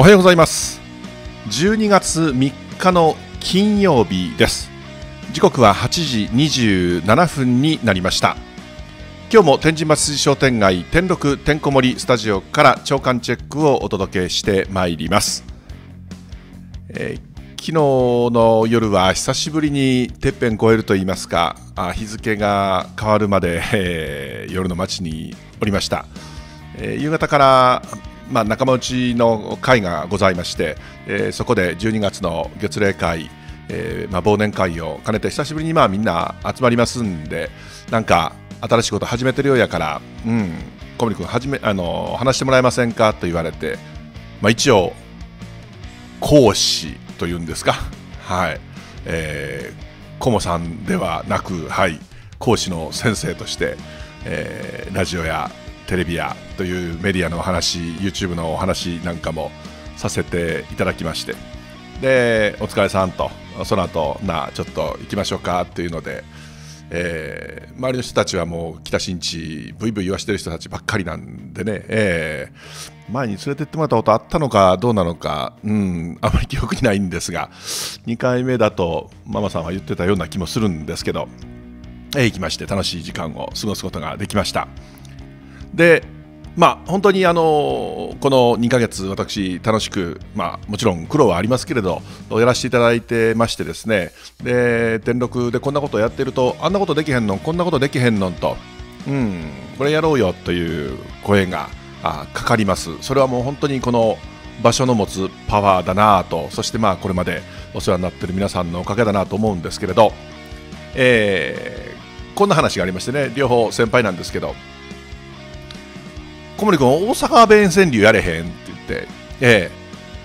おはようございます12月3日の金曜日です時刻は8時27分になりました今日も天神松商店街天禄てんこ盛りスタジオから朝刊チェックをお届けしてまいります、えー昨日の夜は久しぶりにてっぺん越えると言いますか日付が変わるまで、えー、夜の街におりました、えー、夕方からまあ、仲間内の会がございまして、えー、そこで12月の月例会、えーまあ、忘年会を兼ねて久しぶりにまあみんな集まりますんでなんか新しいこと始めてるようやから、うん、小森君はじめあの話してもらえませんかと言われて、まあ、一応講師というんですか、はいえー、コモさんではなく、はい、講師の先生として、えー、ラジオやテレビやというメディアのお話 YouTube のお話なんかもさせていただきましてでお疲れさんとその後なちょっと行きましょうかっていうので、えー、周りの人たちはもう北新地ブイブイ言わしてる人たちばっかりなんでね、えー、前に連れてってもらったことあったのかどうなのか、うん、あまり記憶にないんですが2回目だとママさんは言ってたような気もするんですけど、えー、行きまして楽しい時間を過ごすことができました。でまあ、本当にあのこの2か月、私、楽しく、まあ、もちろん苦労はありますけれど、やらせていただいてましてですね、で天禄でこんなことやってると、あんなことできへんのん、こんなことできへんのんと、うん、これやろうよという声があかかります、それはもう本当にこの場所の持つパワーだなと、そしてまあこれまでお世話になっている皆さんのおかげだなと思うんですけれど、えー、こんな話がありましてね、両方先輩なんですけど。小森君、大阪弁川柳やれへんって言って、ええ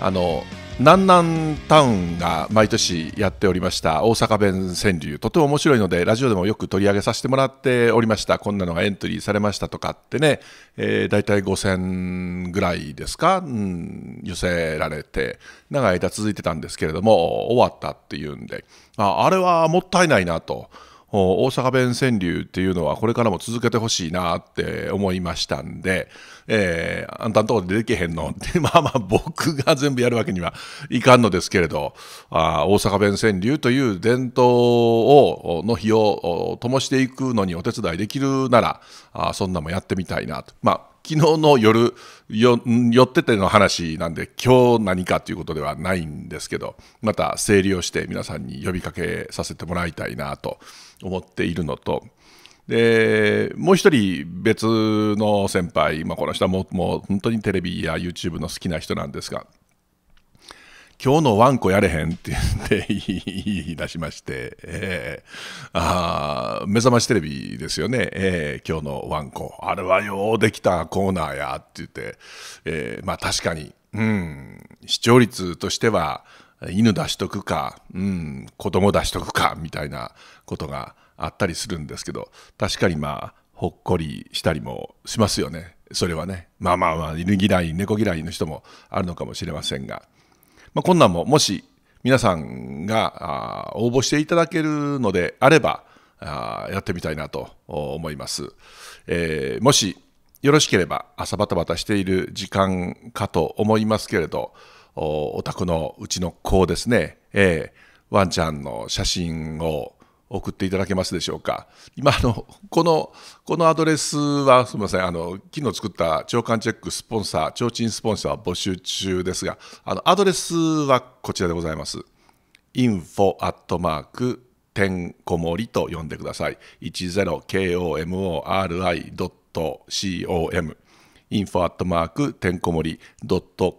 あの、南南タウンが毎年やっておりました大阪弁川柳とても面白いのでラジオでもよく取り上げさせてもらっておりましたこんなのがエントリーされましたとかってね、えー、大体5000ぐらいですか、うん、寄せられて長い間続いてたんですけれども終わったっていうんでああれはもったいないなと。大阪弁川柳っていうのはこれからも続けてほしいなって思いましたんで、えー、あんたんとこでできへんのって、まあまあ僕が全部やるわけにはいかんのですけれど、あ大阪弁川柳という伝統を、の日を灯していくのにお手伝いできるなら、あそんなもやってみたいなと。まあ昨日の夜よ寄ってての話なんで今日何かということではないんですけどまた整理をして皆さんに呼びかけさせてもらいたいなと思っているのと、でもう一人別の先輩、まあ、この人はももう本当にテレビや YouTube の好きな人なんですが今日のワンコやれへんって言って 言い出しまして、えー、あ目覚ましテレビですよね、えー、今日のワンコ、あれはようできたコーナーやって言って、えー、まあ確かに、うん、視聴率としては、犬出しとくか、うん、子供出しとくかみたいなことがあったりするんですけど確かにまあほっこりしたりもしますよねそれはねまあまあまあ犬嫌い猫嫌いの人もあるのかもしれませんが、まあ、こんなんももし皆さんが応募していただけるのであればあやってみたいなと思います、えー、もしよろしければ朝バタバタしている時間かと思いますけれどお宅のうちの子ですね、えー、ワンちゃんの写真を送っていただけますでしょうか。今あのこのこのアドレスはすみませんあの昨日作った長官チェックスポンサー提灯スポンサー募集中ですがあのアドレスはこちらでございます。info アットマークてんこもりと呼んでください。10komori.com info アットマークてんこもり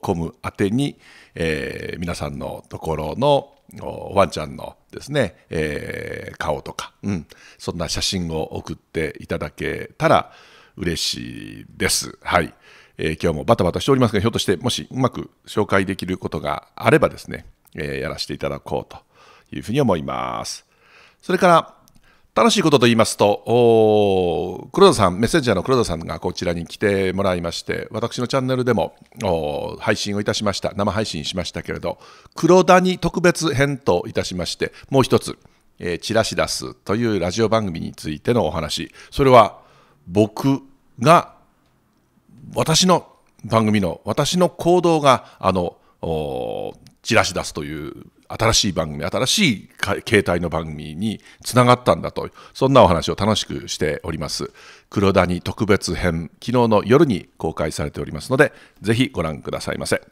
.com 宛てに、えー、皆さんのところのワンちゃんのですね、えー、顔とか、うん、そんな写真を送っていただけたら嬉しいです。はい。えー、今日もバタバタしておりますが、ひょっとしてもしうまく紹介できることがあればですね、えー、やらせていただこうというふうに思います。それから、楽しいことと言いますと、黒田さん、メッセンジャーの黒田さんがこちらに来てもらいまして、私のチャンネルでも配信をいたしました、生配信しましたけれど、黒田に特別編といたしまして、もう一つ、えー、チラシ出すというラジオ番組についてのお話、それは僕が、私の番組の、私の行動が、あの、チラシ出すという新しい番組、新しい携帯の番組につながったんだと、そんなお話を楽しくしております。黒谷特別編、昨日の夜に公開されておりますので、ぜひご覧くださいませ。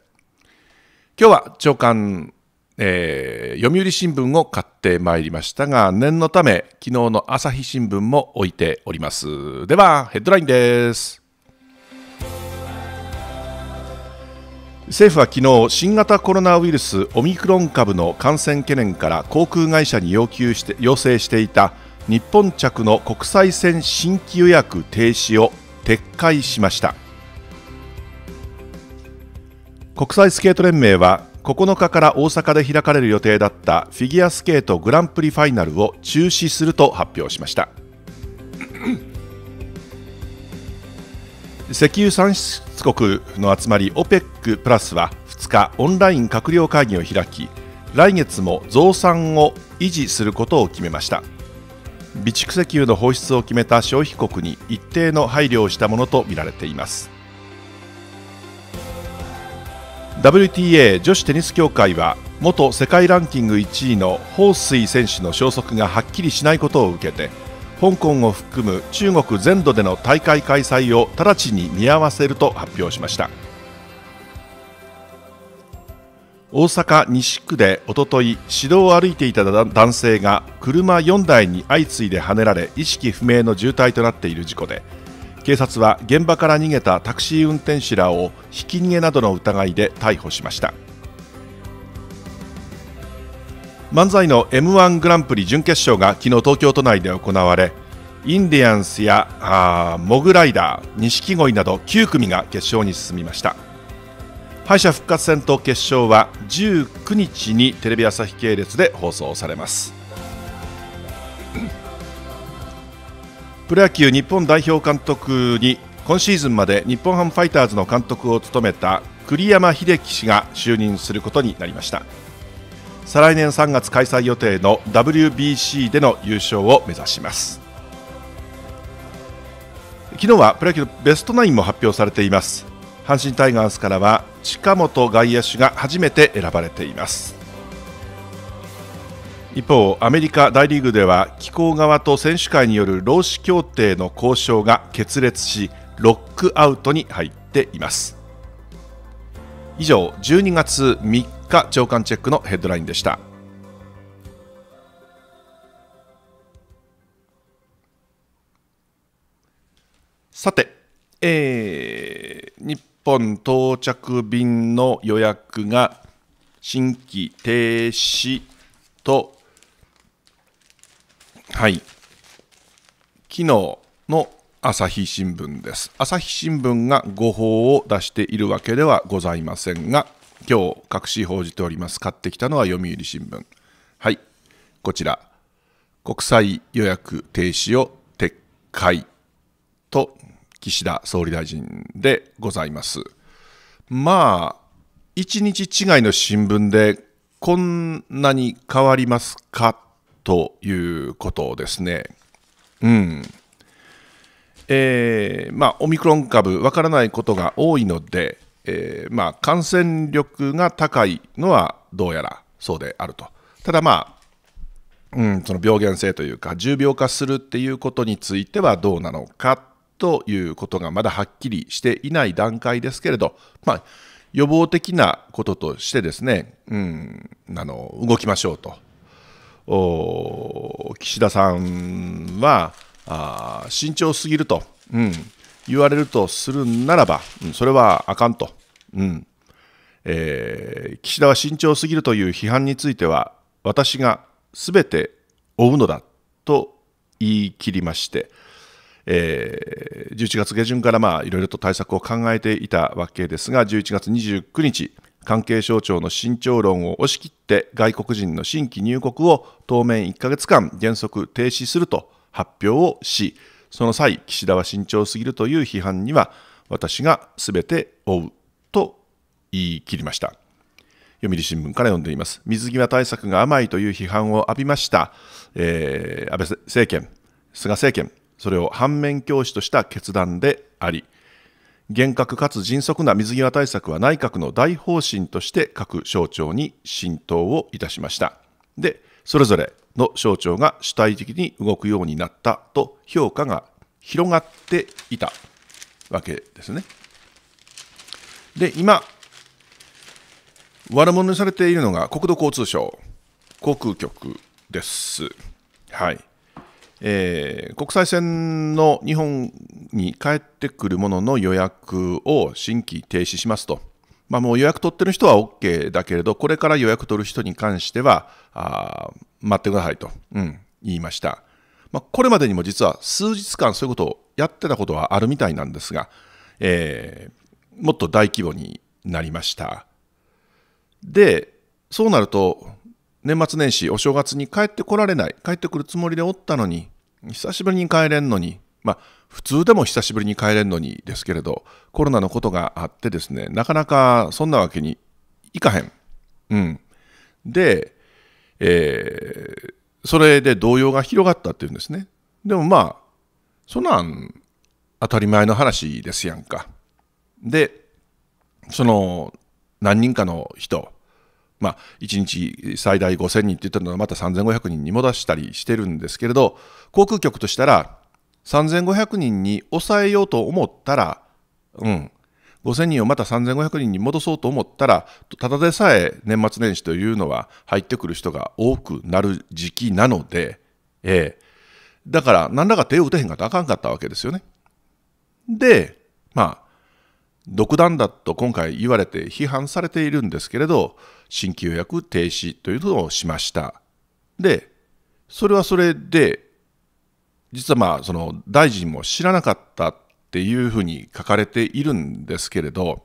今日は長官、えー、読売新聞を買ってまいりましたが、念のため、昨日の朝日新聞も置いております。では、ヘッドラインです。政府は昨日新型コロナウイルスオミクロン株の感染懸念から航空会社に要求して要請していた日本着の国際線新規予約停止を撤回しました国際スケート連盟は9日から大阪で開かれる予定だったフィギュアスケートグランプリファイナルを中止すると発表しました。石油産出国の集まり OPEC プラスは2日オンライン閣僚会議を開き来月も増産を維持することを決めました備蓄石油の放出を決めた消費国に一定の配慮をしたものとみられています WTA 女子テニス協会は元世界ランキング1位の彭帥選手の消息がはっきりしないことを受けて香港を含む中国全土での大会開催を直ちに見合わせると発表しました大阪西区でおととい市道を歩いていた男性が車4台に相次いではねられ意識不明の重体となっている事故で警察は現場から逃げたタクシー運転手らをひき逃げなどの疑いで逮捕しました。漫才の m 1グランプリ準決勝が昨日東京都内で行われインディアンスやあモグライダー錦鯉など9組が決勝に進みました敗者復活戦と決勝は19日にテレビ朝日系列で放送されます プロ野球日本代表監督に今シーズンまで日本ハムファイターズの監督を務めた栗山英樹氏が就任することになりました。再来年3月開催予定の WBC での優勝を目指します昨日はプロ野球ベストナインも発表されています阪神タイガースからは近本外野手が初めて選ばれています一方アメリカ大リーグでは機構側と選手会による労使協定の交渉が決裂しロックアウトに入っています以上12月3日朝刊チェックのヘッドラインでした。さて、えー、日本到着便の予約が新規停止と、はい、昨日の朝日新聞です。朝日新聞が誤報を出しているわけではございませんが、今日各紙報じております買ってきたのは読売新聞はいこちら国際予約停止を撤回と岸田総理大臣でございますまあ1日違いの新聞でこんなに変わりますかということですね。うんえーまあ、オミクロン株わからないことが多いので、えー、まあ、感染力が高いのはどうやらそうであると。ただまあ、うん、その病原性というか重病化するっていうことについてはどうなのかということがまだはっきりしていない段階ですけれど、まあ、予防的なこととしてですね、うん、あの動きましょうとお岸田さんはあ慎重すぎると、うん、言われるとするならば、うん、それはあかんと、うんえー、岸田は慎重すぎるという批判については、私がすべて負うのだと言い切りまして、えー、11月下旬からまあいろいろと対策を考えていたわけですが、11月29日、関係省庁の慎重論を押し切って外国人の新規入国を当面1ヶ月間原則停止すると発表をし、その際、岸田は慎重すぎるという批判には、私がすべて追うと言い切りました。読売新聞から読んでいます。水際対策が甘いという批判を浴びました、えー、安倍政権、菅政権、それを反面教師とした決断であり、厳格かつ迅速な水際対策は内閣の大方針として各省庁に浸透をいたしました。で、それぞれの省庁が主体的に動くようになったと評価が広がっていたわけですね。で、今、悪者にされているのが国土交通省、航空局です。はい。えー、国際線の日本に帰ってくるものの予約を新規停止しますと。まあ、もう予約取ってる人は OK だけれど、これから予約取る人に関しては、あ待ってくださいと、うん、言いました。まあ、これまでにも実は数日間そういうことをやってたことはあるみたいなんですが、えー、もっと大規模になりました。で、そうなると、年末年始、お正月に帰ってこられない、帰ってくるつもりでおったのに、久しぶりに帰れんのに、まあ、普通でも久しぶりに帰れるのにですけれど、コロナのことがあってですね、なかなかそんなわけにいかへん。うん。で、えー、それで動揺が広がったっていうんですね。でもまあ、そんなん当たり前の話ですやんか。で、その何人かの人、まあ、1日最大5000人って言ったのはまた3500人に戻したりしてるんですけれど航空局としたら3500人に抑えようと思ったら、うん、5000人をまた3500人に戻そうと思ったら、ただでさえ年末年始というのは入ってくる人が多くなる時期なので、ええ、だから何らか手を打てへんかとあかんかったわけですよね。で、まあ、独断だと今回言われて批判されているんですけれど、新規予約停止というのをしました。で、それはそれで実はまあその大臣も知らなかったっていうふうに書かれているんですけれど、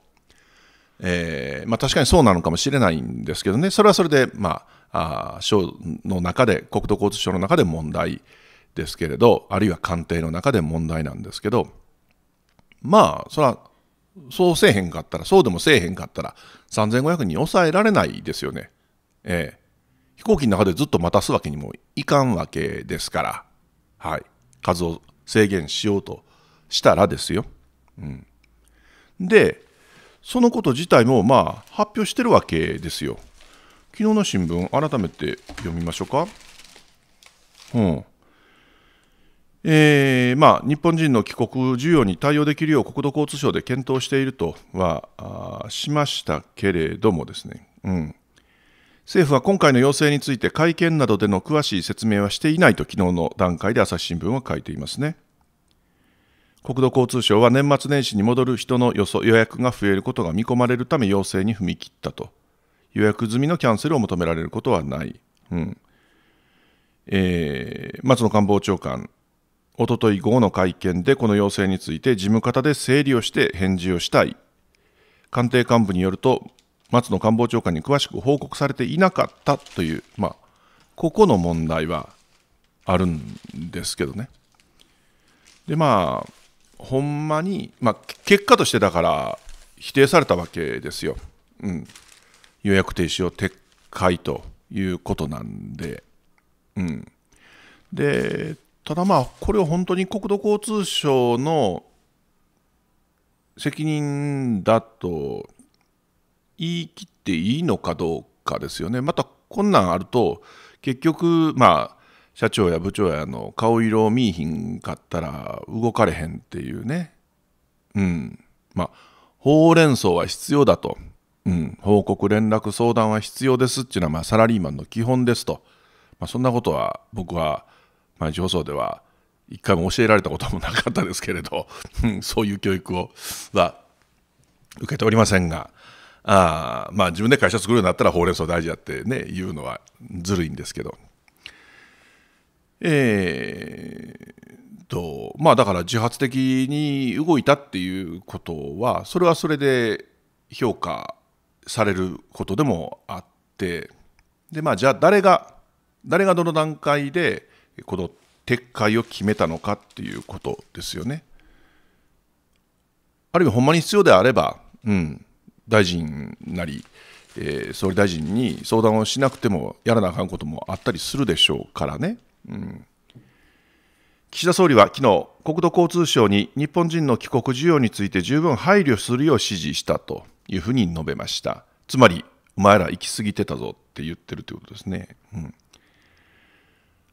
えー、まあ、確かにそうなのかもしれないんですけどねそれはそれで、まあ、あ省の中で国土交通省の中で問題ですけれどあるいは官邸の中で問題なんですけどまあそれはそうせえへんかったらそうでもせえへんかったら3500人抑えられないですよね。ええー、飛行機の中でずっと待たすわけにもいかんわけですから。はい。数を制限しようとしたらですよ。うん、でそのこと自体もまあ発表してるわけですよ。昨日の新聞改めて読みましょうか。うんえーまあ、日本人の帰国需要に対応できるよう国土交通省で検討しているとはしましたけれどもですね、うん、政府は今回の要請について会見などでの詳しい説明はしていないと昨日の段階で朝日新聞は書いていますね国土交通省は年末年始に戻る人の予約が増えることが見込まれるため要請に踏み切ったと予約済みのキャンセルを求められることはない、うんえー、松野官房長官おととい午後の会見でこの要請について事務方で整理をして返事をしたい官邸幹部によると松野官房長官に詳しく報告されていなかったという、まあ、ここの問題はあるんですけどね。でまあほんまに、まあ、結果としてだから否定されたわけですよ。うん、予約停止を撤回ということなんで。うん、でただまあこれを本当に国土交通省の責任だと言い切っていいのかどうかですよね。またこんなんあると結局まあ社長や部長やの顔色を見いひんかったら動かれへんっていうねうんまあほうれん草は必要だと、うん、報告連絡相談は必要ですっていうのは、まあ、サラリーマンの基本ですと、まあ、そんなことは僕は毎日放送では一回も教えられたこともなかったですけれどそういう教育をは受けておりませんがあまあ、自分で会社作るようになったらほうれん草大事だってね言うのはずるいんですけどえー、とまあだから自発的に動いたっていうことはそれはそれで評価されることでもあってでまあじゃあ誰が誰がどの段階でこの撤回を決めたのかっていうことですよね。あるいはほんまに必要であれば、うん、大臣なり、えー、総理大臣に相談をしなくてもやらなあかんこともあったりするでしょうからね。うん岸田総理は昨日国土交通省に日本人の帰国需要について十分配慮するよう指示したというふうに述べました。つまり、お前ら行き過ぎてたぞって言ってるということですね。うん、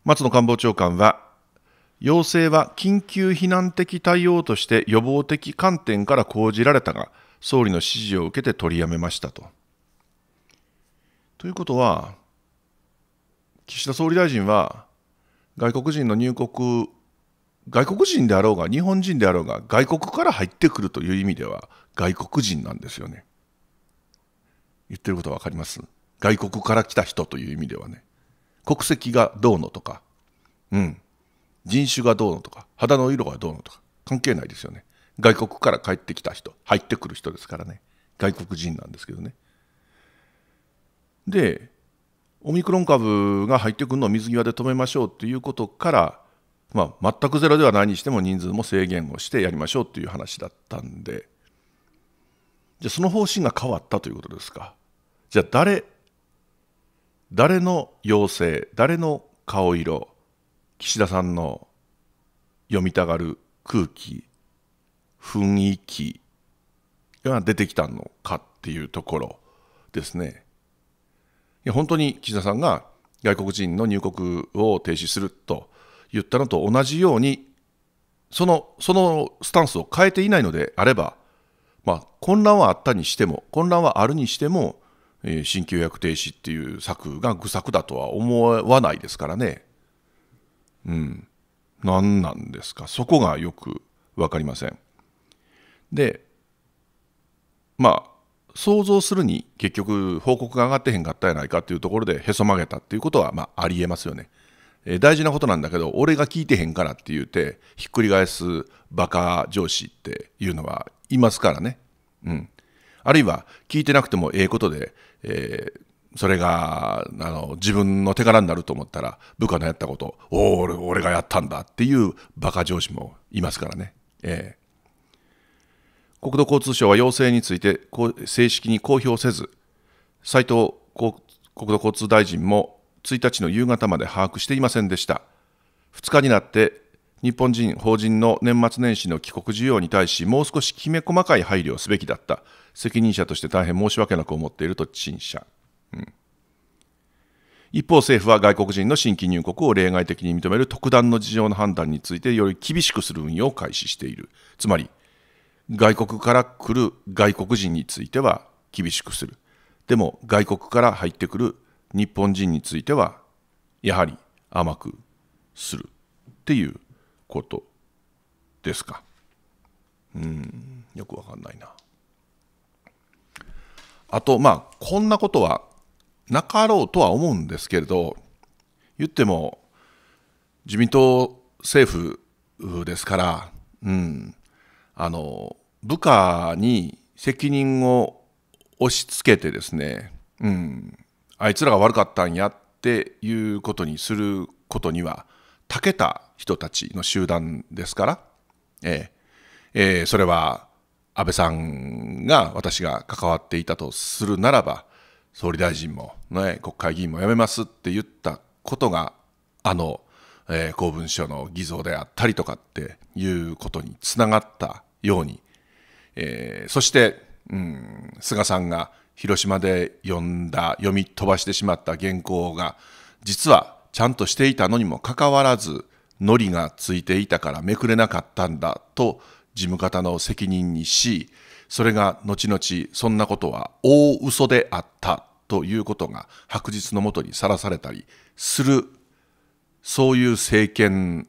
松野官房長官は、要請は緊急避難的対応として予防的観点から講じられたが、総理の指示を受けて取りやめましたと。ということは、岸田総理大臣は、外国人の入国、外国人であろうが、日本人であろうが、外国から入ってくるという意味では、外国人なんですよね。言ってること分かります外国から来た人という意味ではね。国籍がどうのとか、うん、人種がどうのとか、肌の色がどうのとか、関係ないですよね。外国から帰ってきた人入ってくる人ですからね外国人なんですけどねでオミクロン株が入ってくるのを水際で止めましょうということから、まあ、全くゼロではないにしても人数も制限をしてやりましょうという話だったんでじゃあその方針が変わったということですかじゃあ誰誰の要請誰の顔色岸田さんの読みたがる空気雰囲気が出てきたのかっていうところですね。いや本当に岸田さんが外国人の入国を停止すると言ったのと同じようにそのそのスタンスを変えていないのであれば、まあ、混乱はあったにしても混乱はあるにしても、えー、新規予約停止っていう策が愚策だとは思わないですからね。うん、何なんですかそこがよく分かりません。でまあ想像するに結局報告が上がってへんかったやないかっていうところでへそ曲げたっていうことはまあありえますよね。えー、大事なことなんだけど俺が聞いてへんからって言うてひっくり返すバカ上司っていうのはいますからね。うん、あるいは聞いてなくてもええことで、えー、それがあの自分の手柄になると思ったら部下のやったこと「おお俺俺がやったんだ」っていうバカ上司もいますからね。え国土交通省は要請について正式に公表せず、斉藤国土交通大臣も1日の夕方まで把握していませんでした。2日になって、日本人、法人の年末年始の帰国需要に対し、もう少しきめ細かい配慮をすべきだった、責任者として大変申し訳なく思っていると陳謝。うん一方、政府は外国人の新規入国を例外的に認める特段の事情の判断についてより厳しくする運用を開始している。つまり、外国から来る外国人については厳しくする。でも外国から入ってくる日本人についてはやはり甘くするっていうことですか。うん、よくわかんないな。あと、まあ、こんなことはなかろうとは思うんですけれど、言っても自民党政府ですから、うん、あの部下に責任を押し付けてですね、うん、あいつらが悪かったんやっていうことにすることにはたけた人たちの集団ですから、えええー、それは安倍さんが私が関わっていたとするならば総理大臣も、ね、国会議員も辞めますって言ったことがあの、えー、公文書の偽造であったりとかっていうことにつながったように、えー、そして、うん、菅さんが広島で読んだ読み飛ばしてしまった原稿が実はちゃんとしていたのにもかかわらずのりがついていたからめくれなかったんだと事務方の責任にしそれが後々そんなことは大嘘であったということが白日のもとにさらされたりするそういう政権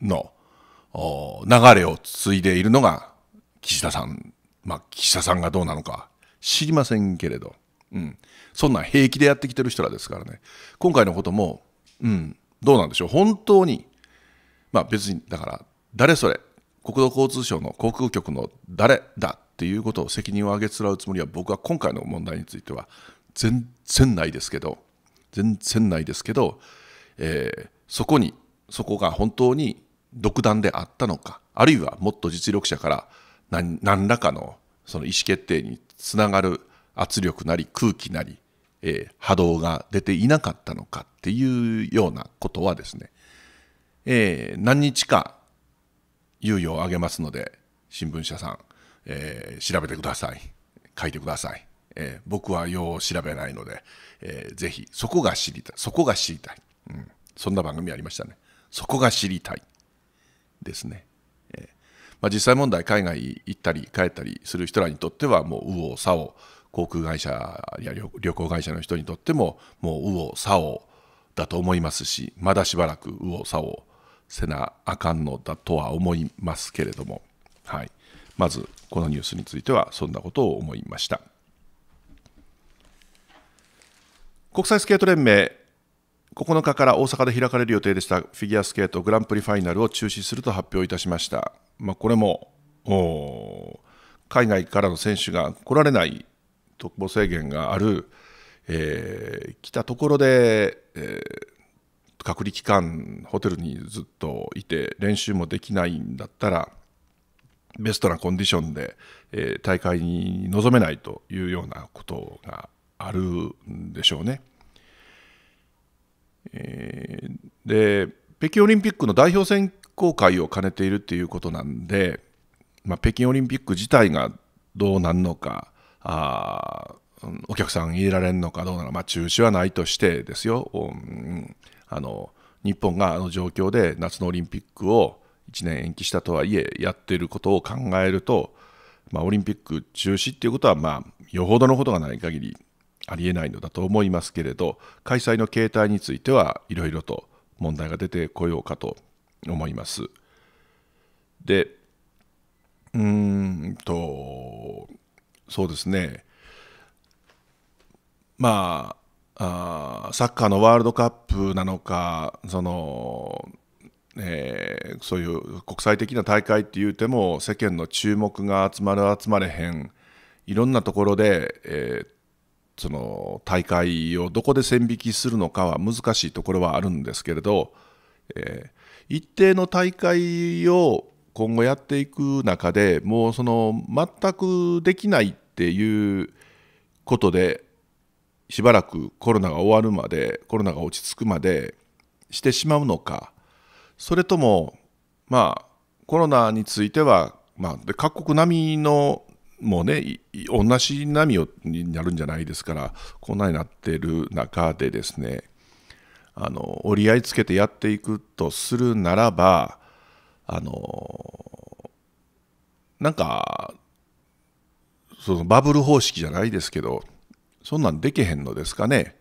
の流れを継いでいるのが岸田さん。まあ、岸田さんがどうなのか知りませんけれど、うん、そんな平気でやってきてる人らですからね、今回のことも、うん、どうなんでしょう、本当に、まあ、別にだから、誰それ、国土交通省の航空局の誰だっていうことを責任を上げつらうつもりは、僕は今回の問題については全然ないですけど、全然ないですけど、えー、そこに、そこが本当に独断であったのかあるいはもっと実力者から何何らかのその意思決定につながる圧力なり空気なり、えー、波動が出ていなかったのかっていうようなことはですね、えー、何日か猶予をあげますので新聞社さん、えー、調べてください書いてください、え僕はよう調べないので、えー、ぜひそこが知りたいそこが知りたい、うん、そんな番組ありましたねそこが知りたいですね。えーまあ、実際問題海外行ったり帰ったりする人らにとってはもう右往左往航空会社や旅行会社の人にとってももう右往左往だと思いますしまだしばらく右往左往せなあかんのだとは思いますけれども、はい、まずこのニュースについてはそんなことを思いました。国際スケート連盟9日から大阪で開かれる予定でしたフィギュアスケートグランプリファイナルを中止すると発表いたしました、まあ、これも海外からの選手が来られない特防制限がある、えー、来たところで、えー、隔離期間ホテルにずっといて練習もできないんだったらベストなコンディションで、えー、大会に臨めないというようなことがあるんでしょうね。えで北京オリンピックの代表選考会を兼ねているっていうことなんで、まあ、北京オリンピック自体がどうなんのかあお客さん入れられるのかどうなのか、まあ、中止はないとしてですよ、うん、あの日本があの状況で夏のオリンピックを1年延期したとはいえやっていることを考えると、まあ、オリンピック中止っていうことは、まあ、よほどのことがない限りありえないのだと思いますけれど開催の形態についてはいろいろと問題が出てこようかと思います。でうーんとそうですねまあサッカーのワールドカップなのかその、えー、そういう国際的な大会っていうても世間の注目が集まる集まれへんいろんなところで、えー、その大会をどこで線引きするのかは難しいところはあるんですけれど、えー、一定の大会を今後やっていく中でもうその全くできないっていうことでしばらくコロナが終わるまでコロナが落ち着くまでしてしまうのかそれともまあコロナについては、まあ、各国並みのもうね同じ波になるんじゃないですからこんなになってる中でですねあの折り合いつけてやっていくとするならばあのなんかそのバブル方式じゃないですけどそんなんできへんのですかね、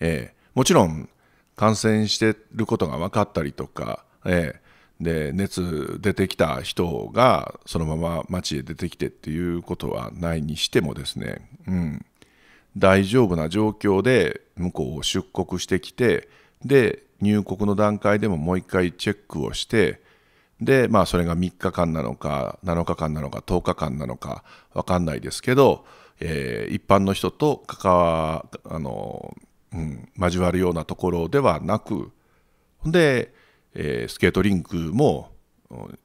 えもちろん感染してることが分かったりとか、ええ、で熱出てきた人がそのまま街へ出てきてっていうことはないにしてもですね、うん、大丈夫な状況で向こうを出国してきてで入国の段階でももう一回チェックをしてでまあそれが3日間なのか7日間なのか10日間なのか分かんないですけど、えー、一般の人と関わあの、うん、交わるようなところではなくでえー、スケートリンクも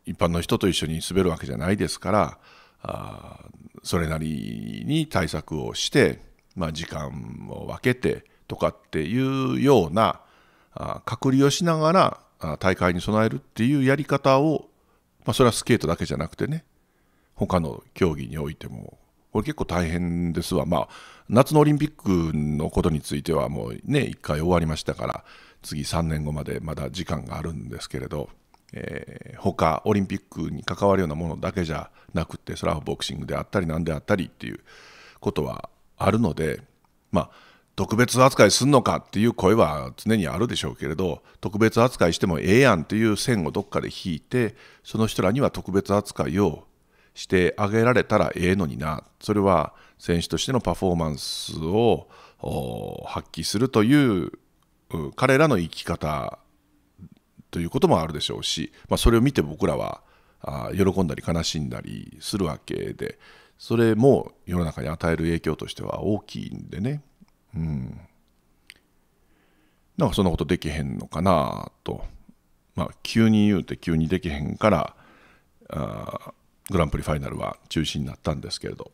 一般の人と一緒に滑るわけじゃないですからあそれなりに対策をして、まあ、時間を分けてとかっていうようなあ隔離をしながら大会に備えるっていうやり方を、まあ、それはスケートだけじゃなくてね他の競技においてもこれ結構大変ですわ、まあ、夏のオリンピックのことについてはもうね1回終わりましたから。次3年後までまだ時間があるんですけれど、えー、他オリンピックに関わるようなものだけじゃなくてそれはボクシングであったり何であったりっていうことはあるのでまあ特別扱いすんのかっていう声は常にあるでしょうけれど特別扱いしてもええやんっていう線をどっかで引いてその人らには特別扱いをしてあげられたらええのになそれは選手としてのパフォーマンスを発揮するという彼らの生き方ということもあるでしょうし、まあ、それを見て僕らはあ喜んだり悲しんだりするわけでそれも世の中に与える影響としては大きいんでねうんなんかそんなことできへんのかなとまあ急に言うて急にできへんからあグランプリファイナルは中止になったんですけれど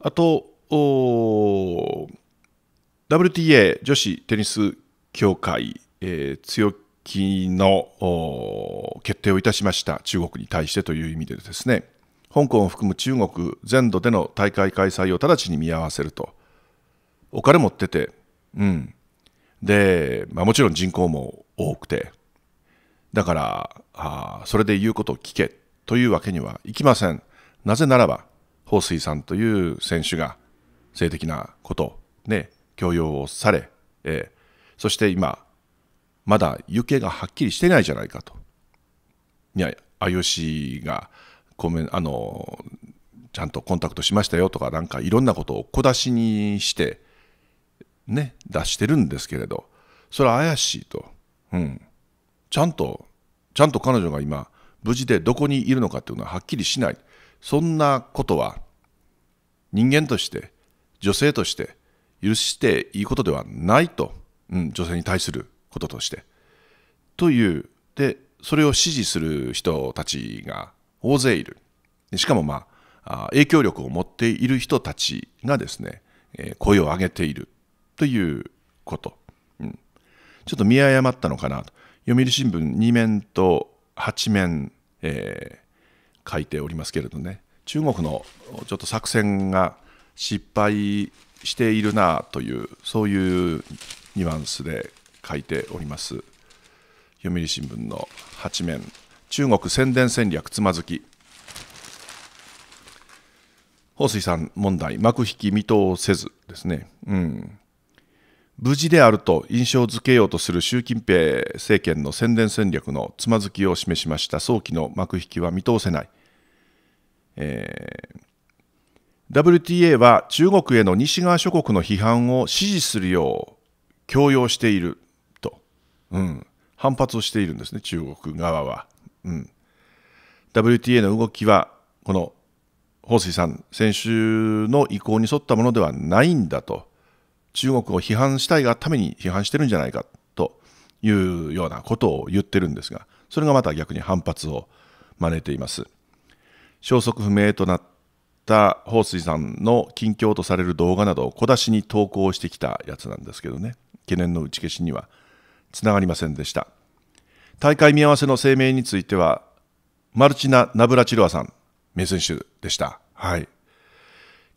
あとお WTA 女子テニス協会、えー、強気の決定をいたしました中国に対してという意味でですね香港を含む中国全土での大会開催を直ちに見合わせるとお金持っててうんで、まあ、もちろん人口も多くてだからあそれで言うことを聞けというわけにはいきませんなぜならば彭帥さんという選手が性的なことね強要をされ、えー、そして今、まだ行方がはっきりしてないじゃないかと。いや、IOC がめんあのちゃんとコンタクトしましたよとか、なんかいろんなことを小出しにして、ね、出してるんですけれど、それは怪しいと。うん。ちゃんと、ちゃんと彼女が今、無事でどこにいるのかっていうのははっきりしない。そんなことは、人間として、女性として、許していいことではないと、うん、女性に対することとして。というでそれを支持する人たちが大勢いるしかも、まあ、影響力を持っている人たちがですね声を上げているということ、うん、ちょっと見誤ったのかなと読売新聞2面と8面、えー、書いておりますけれどね中国のちょっと作戦が失敗しているなというそういうニュアンスで書いております読売新聞の8面中国宣伝戦略つまずき放水さん問題幕引き見通せずですね、うん、無事であると印象づけようとする習近平政権の宣伝戦略のつまずきを示しました早期の幕引きは見通せない、えー WTA は中国への西側諸国の批判を支持するよう強要していると、うん、反発をしているんですね、中国側は。うん、WTA の動きは、この彭帥さん、先週の意向に沿ったものではないんだと、中国を批判したいがために批判してるんじゃないかというようなことを言ってるんですが、それがまた逆に反発を招いています。消息不明となっった彭帥さんの近況とされる動画などを小出しに投稿してきたやつなんですけどね懸念の打ち消しにはつながりませんでした大会見合わせの声明についてはマルチナ・ナブラチルアさん名選手でしたはい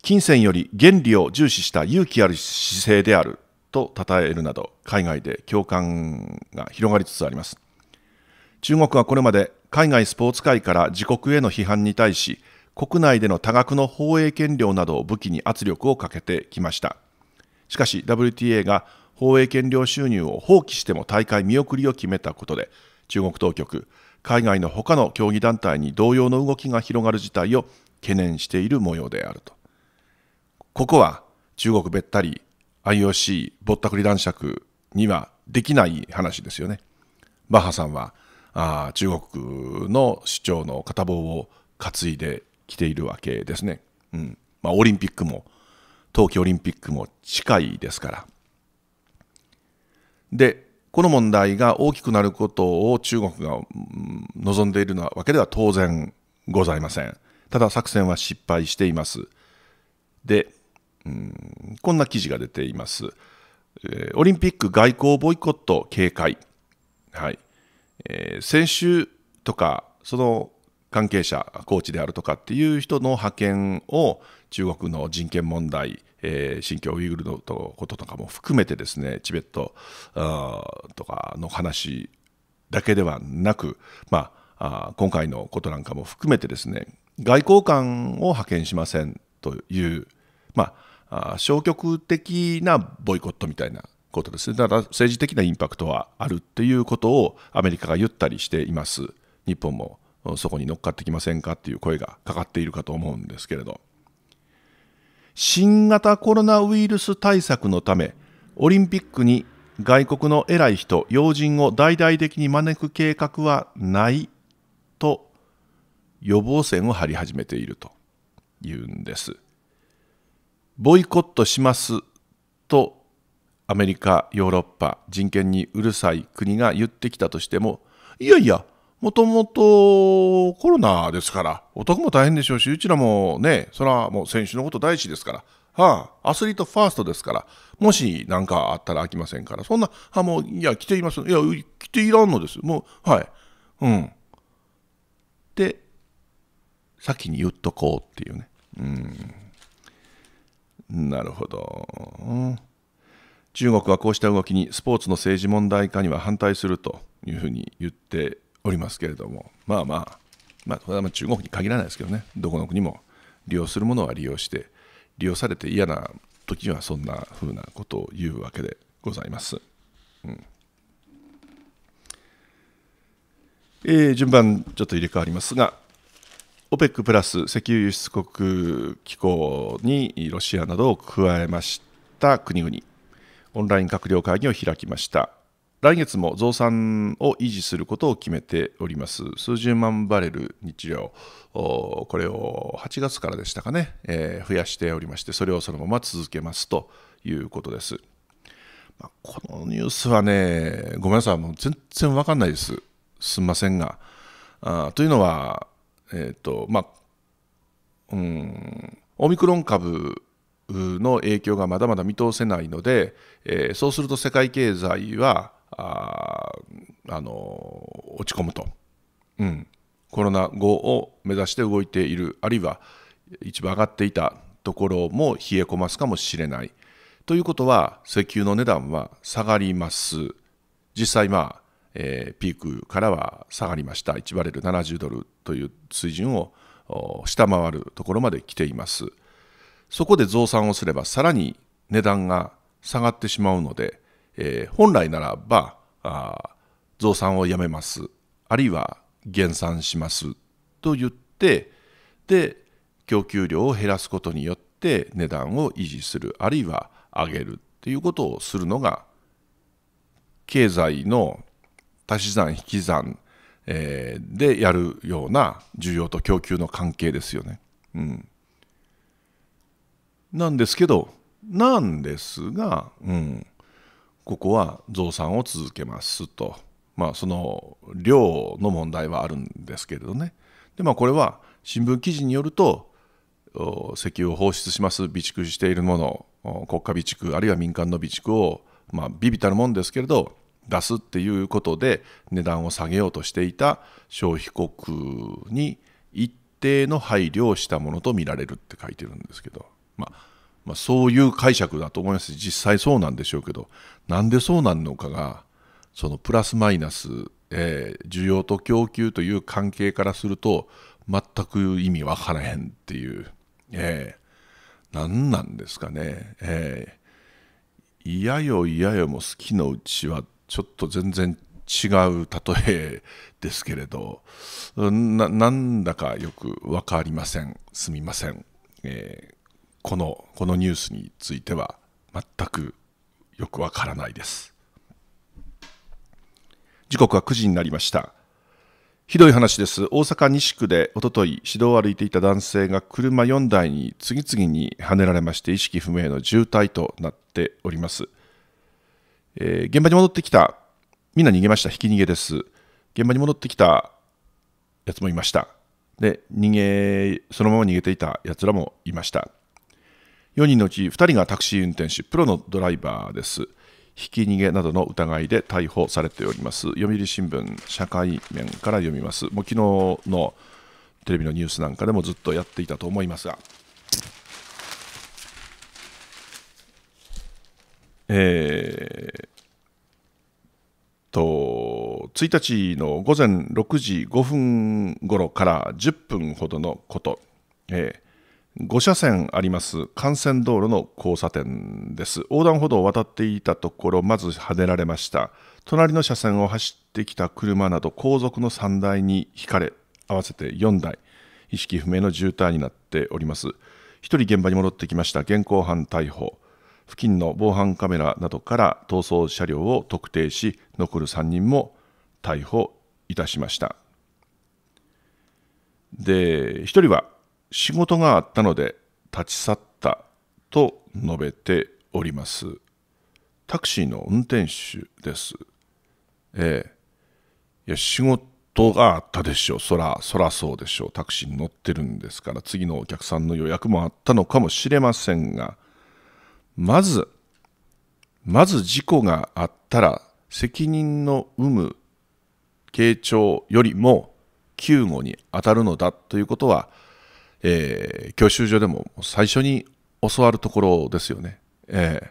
金銭より原理を重視した勇気ある姿勢であると称えるなど海外で共感が広がりつつあります中国はこれまで海外スポーツ界から自国への批判に対し国内での多額の放映権料などを武器に圧力をかけてきましたしかし WTA が放映権料収入を放棄しても大会見送りを決めたことで中国当局海外の他の競技団体に同様の動きが広がる事態を懸念している模様であるとここは中国べったり IOC ぼったくり男爵にはできない話ですよねバッハさんはあ中国の主張の片棒を担いで来ているわけですね。うんまあ、オリンピックも冬季オリンピックも近いですから。でこの問題が大きくなることを中国が望んでいるわけでは当然ございません。ただ作戦は失敗しています。で、うん、こんな記事が出ています。えー、オリンピック外交ボイコット警戒。はい。えー、先週とか、その関係者、コーチであるとかっていう人の派遣を中国の人権問題、えー、新疆ウイグルのこととかも含めてですね、チベットとかの話だけではなく、まあ、あ今回のことなんかも含めてですね、外交官を派遣しませんという、まあ、あ消極的なボイコットみたいなことですね。だから政治的なインパクトはあるっていうことをアメリカが言ったりしています。日本もそこに乗っかってきませんかっていう声がかかっているかと思うんですけれど新型コロナウイルス対策のためオリンピックに外国の偉い人要人を大々的に招く計画はないと予防線を張り始めているというんです。ボイコットしますとアメリカヨーロッパ人権にうるさい国が言ってきたとしてもいやいやもともとコロナですから、男も大変でしょうし、うちらもね、それはもう選手のこと第一ですから、はあ、アスリートファーストですから、もし何かあったら飽きませんから、そんな、はあ、もう、いや、来ています。いや、来ていらんのです。もう、はい。うん。で、先に言っとこうっていうね。うん。なるほど。中国はこうした動きにスポーツの政治問題化には反対するというふうに言っておりますけれどもまあまあまあこれは中国に限らないですけどねどこの国も利用するものは利用して利用されて嫌な時にはそんなふうなことを言うわけでございます。うんえー、順番ちょっと入れ替わりますが OPEC プラス石油輸出国機構にロシアなどを加えました国々オンライン閣僚会議を開きました。来月も増産を維持することを決めております。数十万バレル日量、これを8月からでしたかね、えー、増やしておりまして、それをそのまま続けますということです。まあ、このニュースはね、ごめんなさい、もう全然わかんないです。すみませんが。あというのは、えっ、ー、と、まあ、うん、オミクロン株の影響がまだまだ見通せないので、えー、そうすると世界経済は、ああの落ち込むと、うん、コロナ後を目指して動いているあるいは一番上がっていたところも冷え込ますかもしれない。ということは石油の値段は下がります。実際まあ、えー、ピークからは下がりました1バレル70ドルという水準を下回るところまで来ています。そこで増産をすればさらに値段が下がってしまうのでえー、本来ならばあ増産をやめますあるいは減産しますと言ってで供給量を減らすことによって値段を維持するあるいは上げるということをするのが経済の足し算引き算、えー、でやるような需要と供給の関係ですよね。うん、なんですけどなんですが、うん、ここは増産を続けますと、まあ、その量の問題はあるんですけれどねで、まあ、これは新聞記事によると石油を放出します備蓄しているもの国家備蓄あるいは民間の備蓄を、まあ、ビビたるもんですけれど出すっていうことで値段を下げようとしていた消費国に一定の配慮をしたものとみられるって書いてるんですけど、まあ、まあ、そういう解釈だと思います実際そうなんでしょうけどなんでそうなのかがそのプラスマイナス、えー、需要と供給という関係からすると全く意味わからへんっていう、えー、何なんですかね、えー、いやよいやよも好きのうちはちょっと全然違う例えですけれどなんだかよく分かりませんすみません、えーこのこのニュースについては全くよくわからないです時刻は9時になりましたひどい話です大阪西区でおととい指導を歩いていた男性が車4台に次々にはねられまして意識不明の重体となっております、えー、現場に戻ってきたみんな逃げましたひき逃げです現場に戻ってきたやつもいましたで逃げそのまま逃げていたやつらもいました4人のうち2人がタクシー運転手、プロのドライバーです。ひき逃げなどの疑いで逮捕されております。読売新聞、社会面から読みます。もう昨日のテレビのニュースなんかでもずっとやっていたと思いますが。えー、と1日の午前6時5分ごろから10分ほどのこと、えー、5車線あります幹線道路の交差点です横断歩道を渡っていたところまずはねられました隣の車線を走ってきた車など後続の3台にひかれ合わせて4台意識不明の重体になっております1人現場に戻ってきました現行犯逮捕付近の防犯カメラなどから逃走車両を特定し残る3人も逮捕いたしましたで1人は仕事があったので立ち去ったと述べております。タクシーの運転手です。ええ。いや、仕事があったでしょう。そら、そらそうでしょう。タクシーに乗ってるんですから、次のお客さんの予約もあったのかもしれませんが、まず、まず事故があったら、責任の有無、傾聴よりも救護に当たるのだということは、えー、教習所でも最初に教わるところですよね、え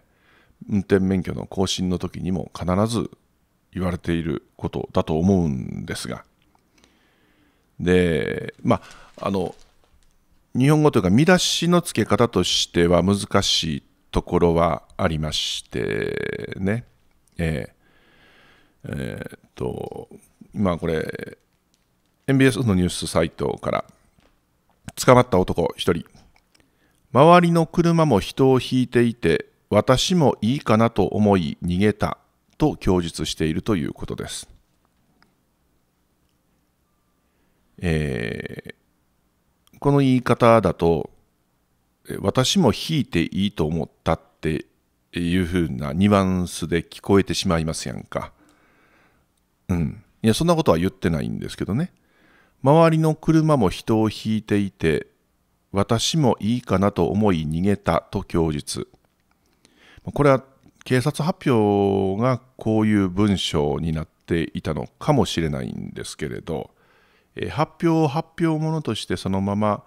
ー、運転免許の更新の時にも必ず言われていることだと思うんですがでまああの日本語というか見出しの付け方としては難しいところはありましてねえー、えー、っと今これ n b s のニュースサイトから「捕まった男一人。周りの車も人を引いていて、私もいいかなと思い逃げたと供述しているということです。えー、この言い方だと、私も引いていいと思ったっていうふうなニュアンスで聞こえてしまいますやんか。うん。いや、そんなことは言ってないんですけどね。周りの車も人を引いていて私もいいかなと思い逃げたと供述これは警察発表がこういう文章になっていたのかもしれないんですけれど発表を発表ものとしてそのまま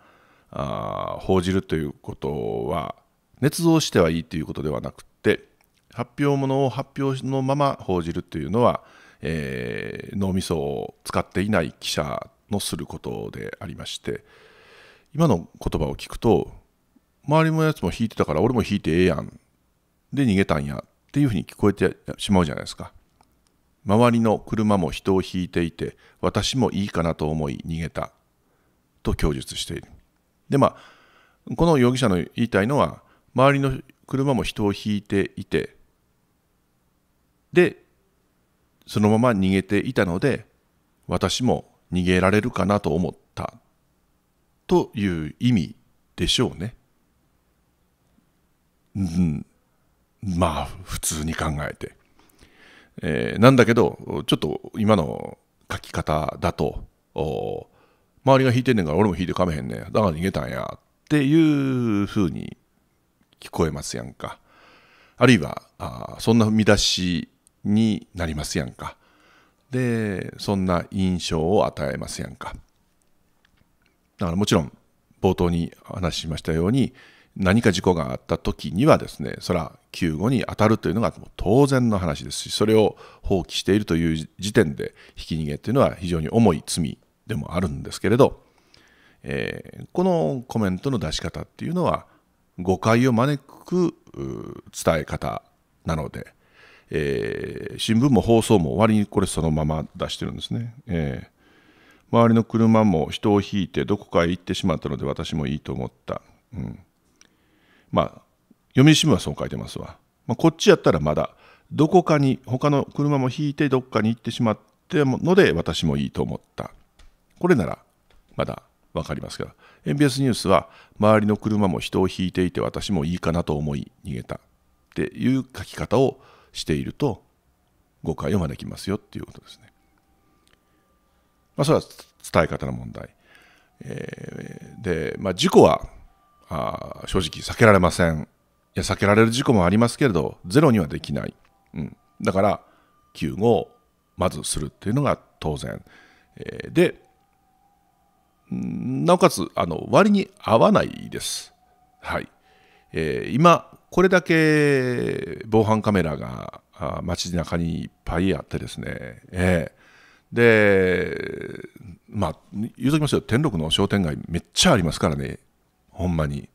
あ報じるということは捏造してはいいということではなくて発表ものを発表のまま報じるというのは、えー、脳みそを使っていない記者のすることでありまして今の言葉を聞くと周りのやつも弾いてたから俺も弾いてええやんで逃げたんやっていうふうに聞こえてしまうじゃないですか周りの車も人を引いていて私もいいかなと思い逃げたと供述しているでまあこの容疑者の言いたいのは周りの車も人を引いていてでそのまま逃げていたので私も逃げられるかなと思ったという意味でしょうね。うん、まあ普通に考えて。えー、なんだけどちょっと今の書き方だと周りが弾いてんねんから俺も弾いてかめへんねんだから逃げたんやっていうふうに聞こえますやんかあるいはあそんな見出しになりますやんかでそんな印象を与えますやんかだからもちろん冒頭に話しましたように何か事故があった時にはですねそら救護に当たるというのが当然の話ですしそれを放棄しているという時点でひき逃げというのは非常に重い罪でもあるんですけれど、えー、このコメントの出し方っていうのは誤解を招く伝え方なのでえー、新聞も放送も割にこれそのまま出してるんですね。えー周りの車も人を引いてどこかへ行ってしまったので私もいいと思った。うん、まあ読売新聞はそう書いてますわ。まあ、こっちやったらまだどこかに他の車も引いてどこかに行ってしまってので私もいいと思った。これならまだ分かりますけど NBS ニュースは周りの車も人を引いていて私もいいかなと思い逃げたっていう書き方をしていると誤解を招きますよっていうことですね。まあ、それは伝え方の問題。えー、で、まあ、事故はあ正直避けられません。いや避けられる事故もありますけれどゼロにはできない。うん、だから救護をまずするっていうのが当然。えー、でなおかつあの割に合わないです。はいえー、今これだけ防犯カメラが街中にいっぱいあってですね、えー、で、まあ、言うときますよ、天禄の商店街、めっちゃありますからね、ほんまに。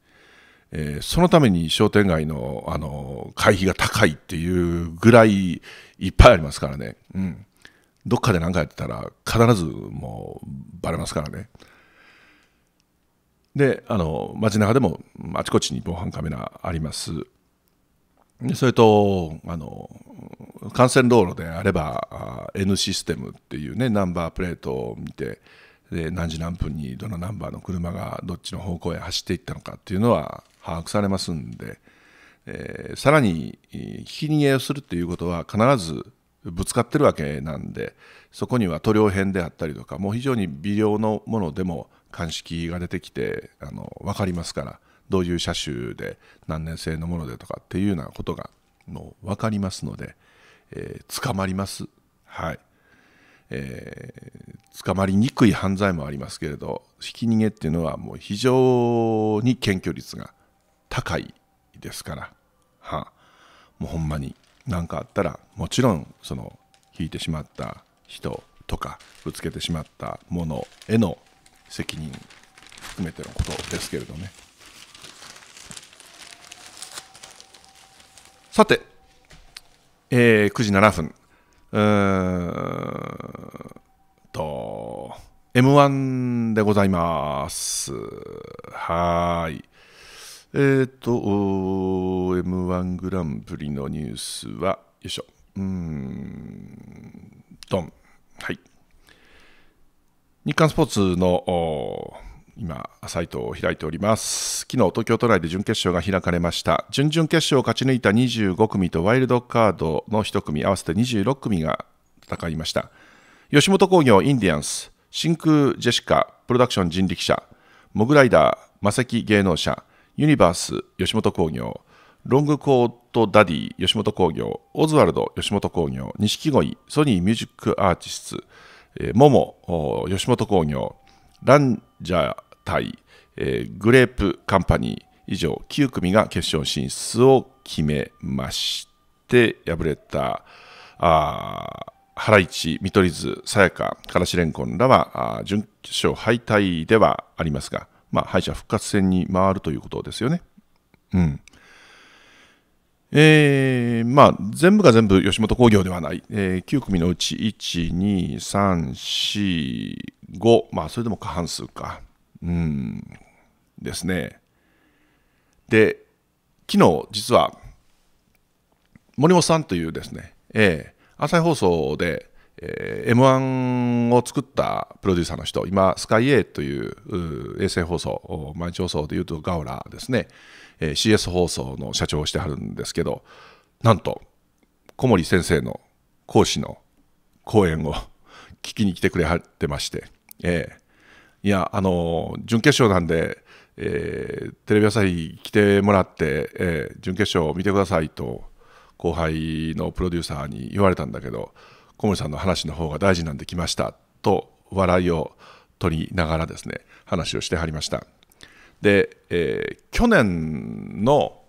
えー、そのために商店街のあの会費が高いっていうぐらいいっぱいありますからね、うん、どっかで何かやってたら必ずもうバレますからね。であの街中でもあちこちに防犯カメラありますそれとあの幹線道路であれば N システムっていうねナンバープレートを見てで何時何分にどのナンバーの車がどっちの方向へ走っていったのかっていうのは把握されますんで、えー、さらにひき逃げをするっていうことは必ずぶつかってるわけなんでそこには塗料片であったりとかもう非常に微量のものでも鑑識が出てきてあの分かりますからどういう車種で何年生のものでとかっていうようなことがもう分かりますので、えー、捕まります。はいえー、捕まりにくい犯罪もありますけれどひき逃げっていうのはもう非常に検挙率が高いですから、はあ、もうほんまに何かあったらもちろんその引いてしまった人とかぶつけてしまったものへの責任含めてのことですけれどねさて、えー、9時7分うーんと M1 でございますはいえっ、ー、と M1 グランプリのニュースはよいしょうんドンはい日刊スポーツの今、サイトを開いております。昨日、東京都内で準決勝が開かれました。準々決勝を勝ち抜いた25組とワイルドカードの1組、合わせて26組が戦いました。吉本興業インディアンス、真空ジェシカ、プロダクション人力車、モグライダー、マセキ芸能者、ユニバース、吉本興業、ロングコートダディ、吉本興業、オズワルド、吉本興業、錦鯉、ソニーミュージックアーティスト、えモモ、吉本興業、ランジャー対、グレープカンパニー以上9組が決勝進出を決めまして敗れたあハライチ、見取り図、さやか、からしれんこんらは準決勝敗退ではありますが、まあ、敗者復活戦に回るということですよね。うんえー、まあ、全部が全部吉本興業ではない、えー、9組のうち1、2、3、4、5、まあ、それでも過半数か、うん、ですね。で、昨日実は森本さんというですね、えー、朝日放送で、えー、m 1を作ったプロデューサーの人、今、スカイ A という衛星放送、毎日放送でいうとガオラですね。えー、CS 放送の社長をしてはるんですけどなんと小森先生の講師の講演を聞きに来てくれはってまして、えー、いやあの準決勝なんで、えー、テレビ朝日来てもらって、えー、準決勝を見てくださいと後輩のプロデューサーに言われたんだけど小森さんの話の方が大事なんで来ましたと笑いを取りながらですね話をしてはりました。で、えー、去年の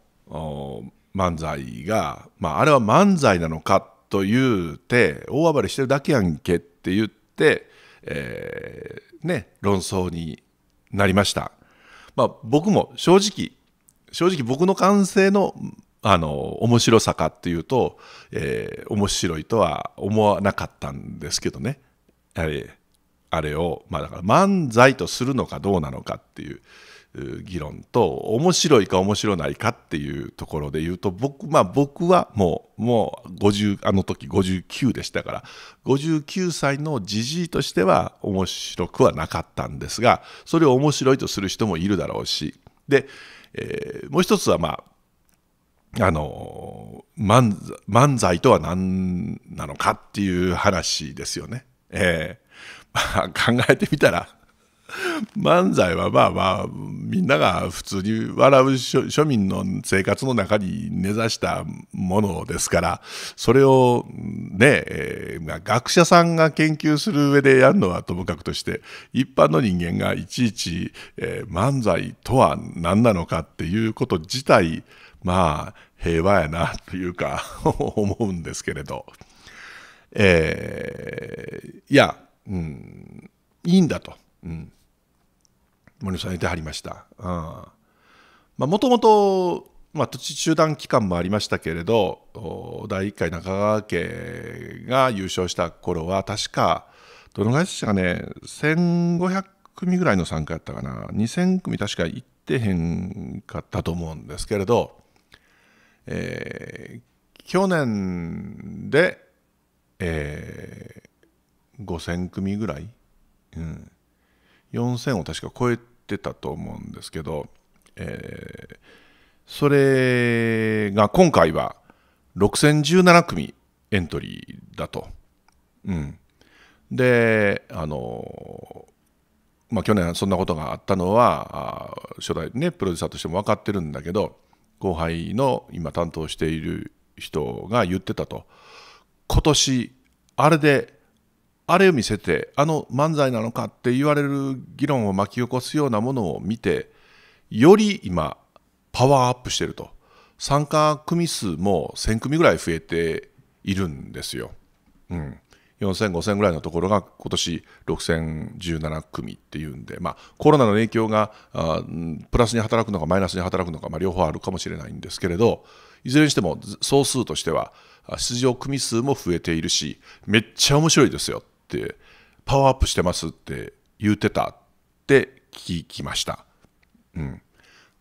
漫才が、まあ、あれは漫才なのかというて大暴れしてるだけやんけって言って、えー、ね、論争になりました、まあ、僕も正直正直僕の感性のあの面白さかっていうと、えー、面白いとは思わなかったんですけどねあれあれを、まあ、だから漫才とするのかどうなのかっていう議論と面白いか面白ないかっていうところで言うと僕,、まあ、僕はもうもうあの時59でしたから59歳のじじいとしては面白くはなかったんですがそれを面白いとする人もいるだろうしで、えー、もう一つはまああの漫才とは何なのかっていう話ですよね。えーまあ、考えてみたら漫才はまあまあみんなが普通に笑う庶民の生活の中に根ざしたものですからそれをね、えー、学者さんが研究する上でやるのはともかくとして一般の人間がいちいち、えー、漫才とは何なのかっていうこと自体まあ平和やなというか 思うんですけれど、えー、いや、うん、いいんだと。うん森さんいてはりました。もともと土地中断期間もありましたけれど第1回中川家が優勝した頃は確かどのぐらいでしたかね1500組ぐらいの参加やったかな2000組確か行ってへんかったと思うんですけれど、えー、去年で、えー、5000組ぐらい、うん、4000を確か超えてたと思うんですけど、えー、それが今回は6017組エントリーだと。うん、であのまあ、去年そんなことがあったのは初代ねプロデューサーとしても分かってるんだけど後輩の今担当している人が言ってたと今年あれであれを見せてあの漫才なのかって言われる議論を巻き起こすようなものを見てより今パワーアップしてると参加組数も1000組ぐらい増えているんですよ。うん、4000、5000ぐらいのところが今年6017組っていうんで、まあ、コロナの影響がプラスに働くのかマイナスに働くのか、まあ、両方あるかもしれないんですけれどいずれにしても総数としては出場組数も増えているしめっちゃ面白いですよってパワーアップしてますって言ってたって聞きました。うん、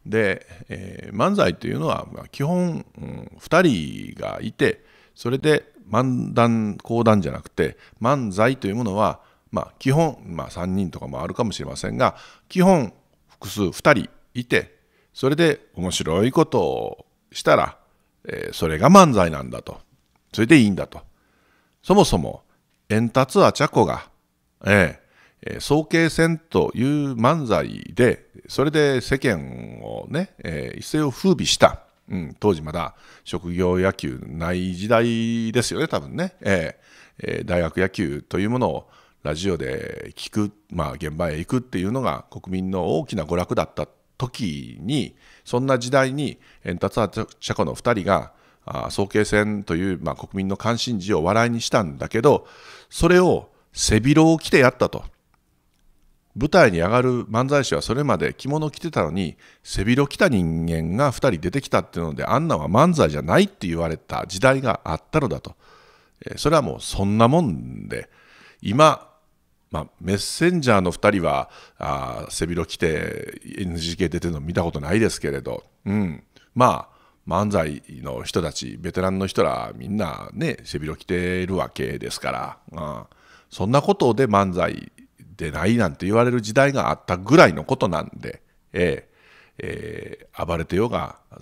で、えー、漫才っていうのは基本、うん、2人がいてそれで漫談講談じゃなくて漫才というものは、まあ、基本、まあ、3人とかもあるかもしれませんが基本複数2人いてそれで面白いことをしたら、えー、それが漫才なんだとそれでいいんだとそもそもエンタツアチが、ええ、総慶戦という漫才で、それで世間をね、え一世を風靡した、うん、当時まだ職業野球ない時代ですよね、多分ね、ええ大学野球というものをラジオで聞く、まあ、現場へ行くっていうのが国民の大きな娯楽だった時に、そんな時代に、エンタツアチャコの2人が、あ総慶戦という、まあ、国民の関心事を笑いにしたんだけどそれを背広を着てやったと舞台に上がる漫才師はそれまで着物着てたのに背広着た人間が2人出てきたっていうのであんなは漫才じゃないって言われた時代があったのだと、えそれはもうそんなもんで今まあ、メッセンジャーの2人はあ背広着て NGK 出てるの見たことないですけれど、うん、まあ漫才の人たちベテランの人らみんなね背広着てるわけですから、うん、そんなことで漫才でないなんて言われる時代があったぐらいのことなんで、えー、えー、暴れてようがうん、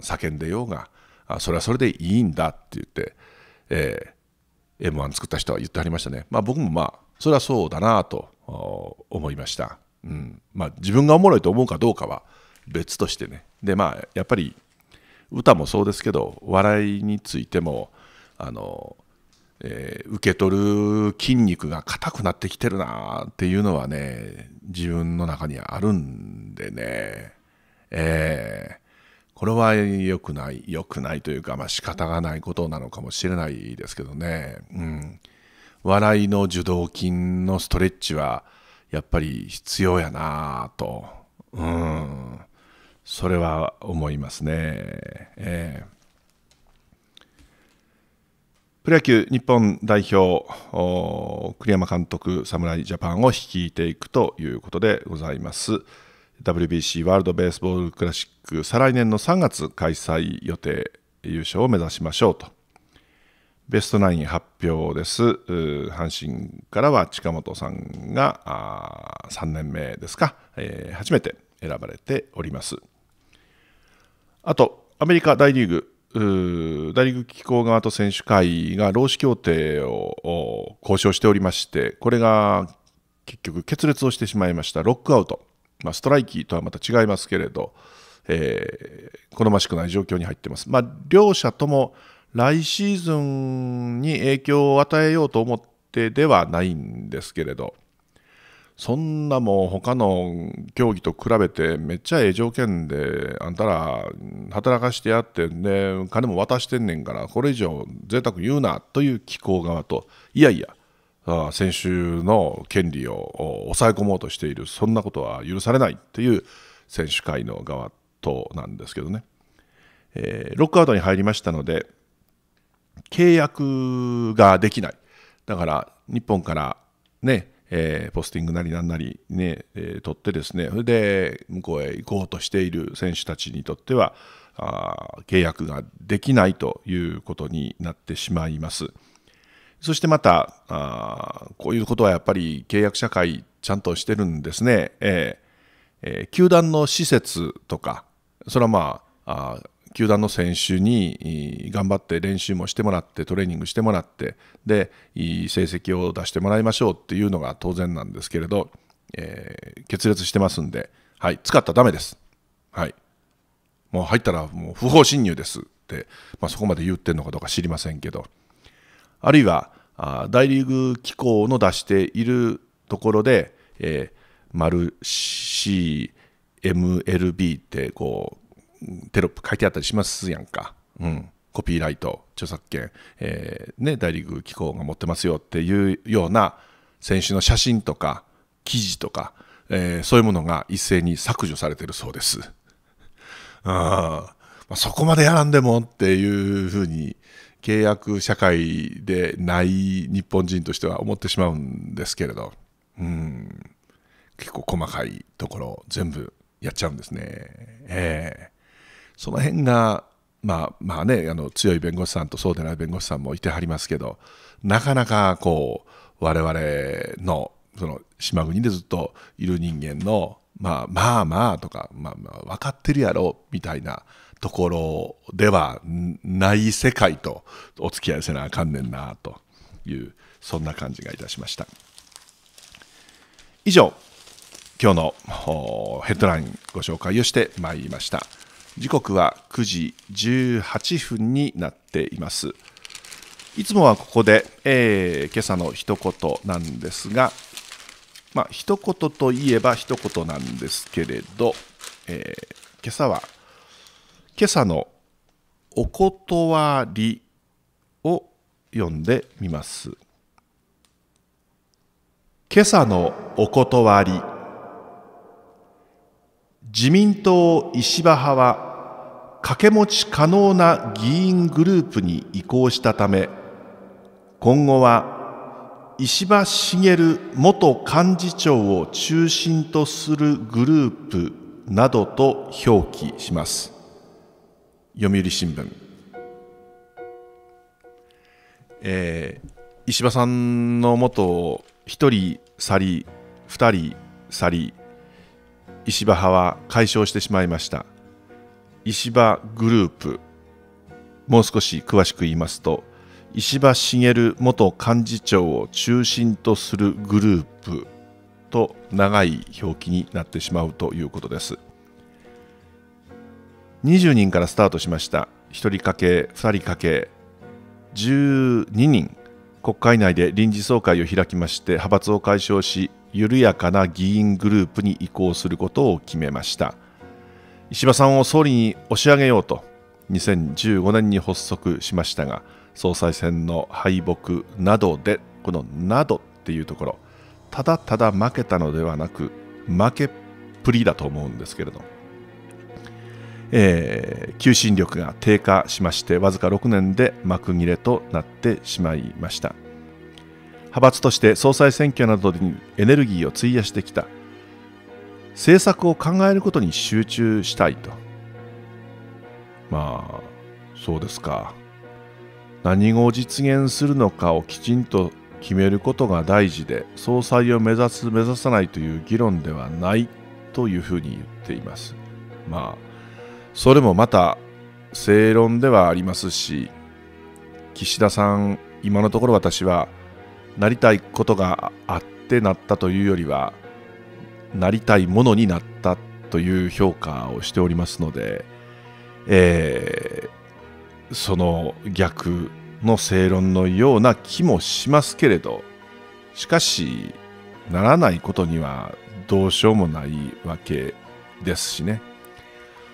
叫んでようがあそれはそれでいいんだって言って、えー、m 1作った人は言ってはりましたね、まあ、僕もまあそれはそうだなと思いました、うんまあ、自分がおもろいと思うかどうかは別としてねでまあやっぱり歌もそうですけど笑いについてもあの、えー、受け取る筋肉が硬くなってきてるなっていうのはね自分の中にあるんでね、えー、これは良くない良くないというか、まあ仕方がないことなのかもしれないですけどね、うん、笑いの受動筋のストレッチはやっぱり必要やなと。うんそれは思いますね。えープロ野球日本代表栗山監督侍ジャパンを率いていくということでございます WBC ワールドベースボールクラシック再来年の3月開催予定優勝を目指しましょうとベストナイン発表です阪神からは近本さんが3年目ですか、えー、初めて選ばれておりますあと、アメリカ大リーグ、大リーグ機構側と選手会が労使協定を交渉しておりまして、これが結局、決裂をしてしまいました、ロックアウト、まあ、ストライキとはまた違いますけれど、えー、好ましくない状況に入っています。まあ、両者とも来シーズンに影響を与えようと思ってではないんですけれど、そんなもう他の競技と比べてめっちゃええ条件であんたら働かしてやってんで金も渡してんねんからこれ以上贅沢言うなという機構側といやいや先週の権利を抑え込もうとしているそんなことは許されないという選手会の側となんですけどね、えー、ロックアウトに入りましたので契約ができないだから日本からねえー、ポスティングなりなんなりね、えー、取ってですねそれで向こうへ行こうとしている選手たちにとってはあ契約ができないということになってしまいます。そしてまたあこういうことはやっぱり契約社会ちゃんとしてるんですね。えーえー、球団の施設とかそれはまああ球団の選手に頑張って練習もしてもらってトレーニングしてもらってで成績を出してもらいましょうっていうのが当然なんですけれど、えー、決裂してますんで、はい、使ったらダメです。はい、もう入ったらもう不法侵入ですって、まあ、そこまで言ってるのかどうか知りませんけどあるいはあ大リーグ機構の出しているところで、えー、丸 CMLB ってこうテロップ書いてあったりしますやんか。うん。コピーライト、著作権、えー、ね、大リーグ機構が持ってますよっていうような選手の写真とか記事とか、えー、そういうものが一斉に削除されてるそうです。あまあ、そこまでやらんでもっていうふうに契約社会でない日本人としては思ってしまうんですけれど、うん、結構細かいところ全部やっちゃうんですね。えその辺がまあまあねあの強い弁護士さんとそうでない弁護士さんもいてはりますけどなかなかこう我々のその島国でずっといる人間のまあまあまあとか、まあ、まあ分かってるやろみたいなところではない世界とお付き合いせなあかんねんなというそんな感じがいたしました以上今日のヘッドラインご紹介をしてまいりました。時刻は9時18分になっていますいつもはここで、えー、今朝の一言なんですがまあ一言といえば一言なんですけれど、えー、今朝は今朝のお断りを読んでみます今朝のお断り自民党石破派は掛け持ち可能な議員グループに移行したため今後は石破茂元幹事長を中心とするグループなどと表記します読売新聞、えー、石破さんの元1人去り2人去り石破派は解消してしまいました石破グループもう少し詳しく言いますと石破茂元幹事長を中心とするグループと長い表記になってしまうということです20人からスタートしました1人かけ2人かけ12人国会内で臨時総会を開きまして派閥を解消し緩やかな議員グループに移行することを決めました石破さんを総理に押し上げようと2015年に発足しましたが総裁選の敗北などでこの「など」っていうところただただ負けたのではなく負けっぷりだと思うんですけれど、えー、求心力が低下しましてわずか6年で幕切れとなってしまいました派閥として総裁選挙などにエネルギーを費やしてきた政策を考えることに集中したいとまあそうですか何を実現するのかをきちんと決めることが大事で総裁を目指す目指さないという議論ではないというふうに言っていますまあそれもまた正論ではありますし岸田さん今のところ私はなりたいことがあってなったというよりはなりたいものになったという評価をしておりますので、えー、その逆の正論のような気もしますけれどしかしならないことにはどうしようもないわけですしね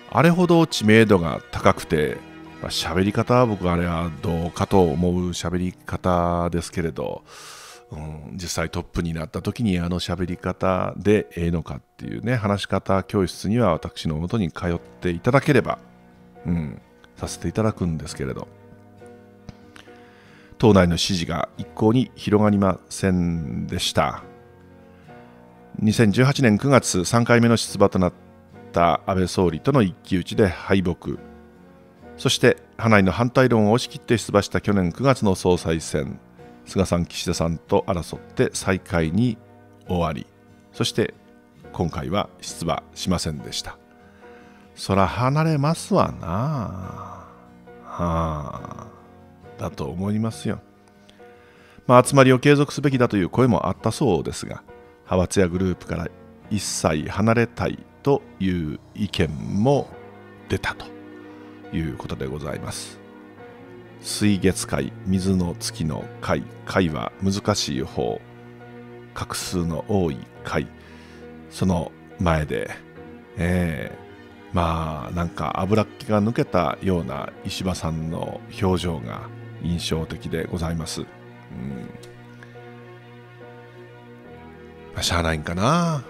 あれほど知名度が高くてまあ、喋り方は僕あれはどうかと思う喋り方ですけれど、うん、実際トップになった時にあの喋り方でええのかっていうね話し方教室には私のもとに通っていただければ、うん、させていただくんですけれど党内の支持が一向に広がりませんでした2018年9月3回目の出馬となった安倍総理との一騎打ちで敗北そして派内の反対論を押し切って出馬した去年9月の総裁選菅さん岸田さんと争って再開に終わりそして今回は出馬しませんでしたそら離れますわなはあだと思いますよまあ集まりを継続すべきだという声もあったそうですが派閥やグループから一切離れたいという意見も出たと。いうことでございます。水月会、水の月の会、会は難しい方、画数の多い会、その前で、えー、まあなんか油っ気が抜けたような石破さんの表情が印象的でございます。うんしゃあないんかな。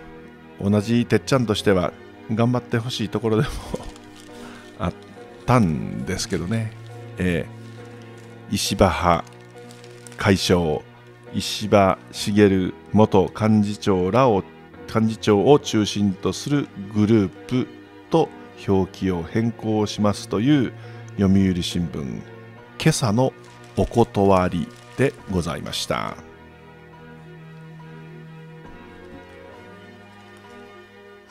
同じてっちゃんとしては頑張ってほしいところでもあ ったんですけどね、えー、石破派解消石破茂元幹事長らを幹事長を中心とするグループと表記を変更しますという読売新聞今朝のお断りでございました。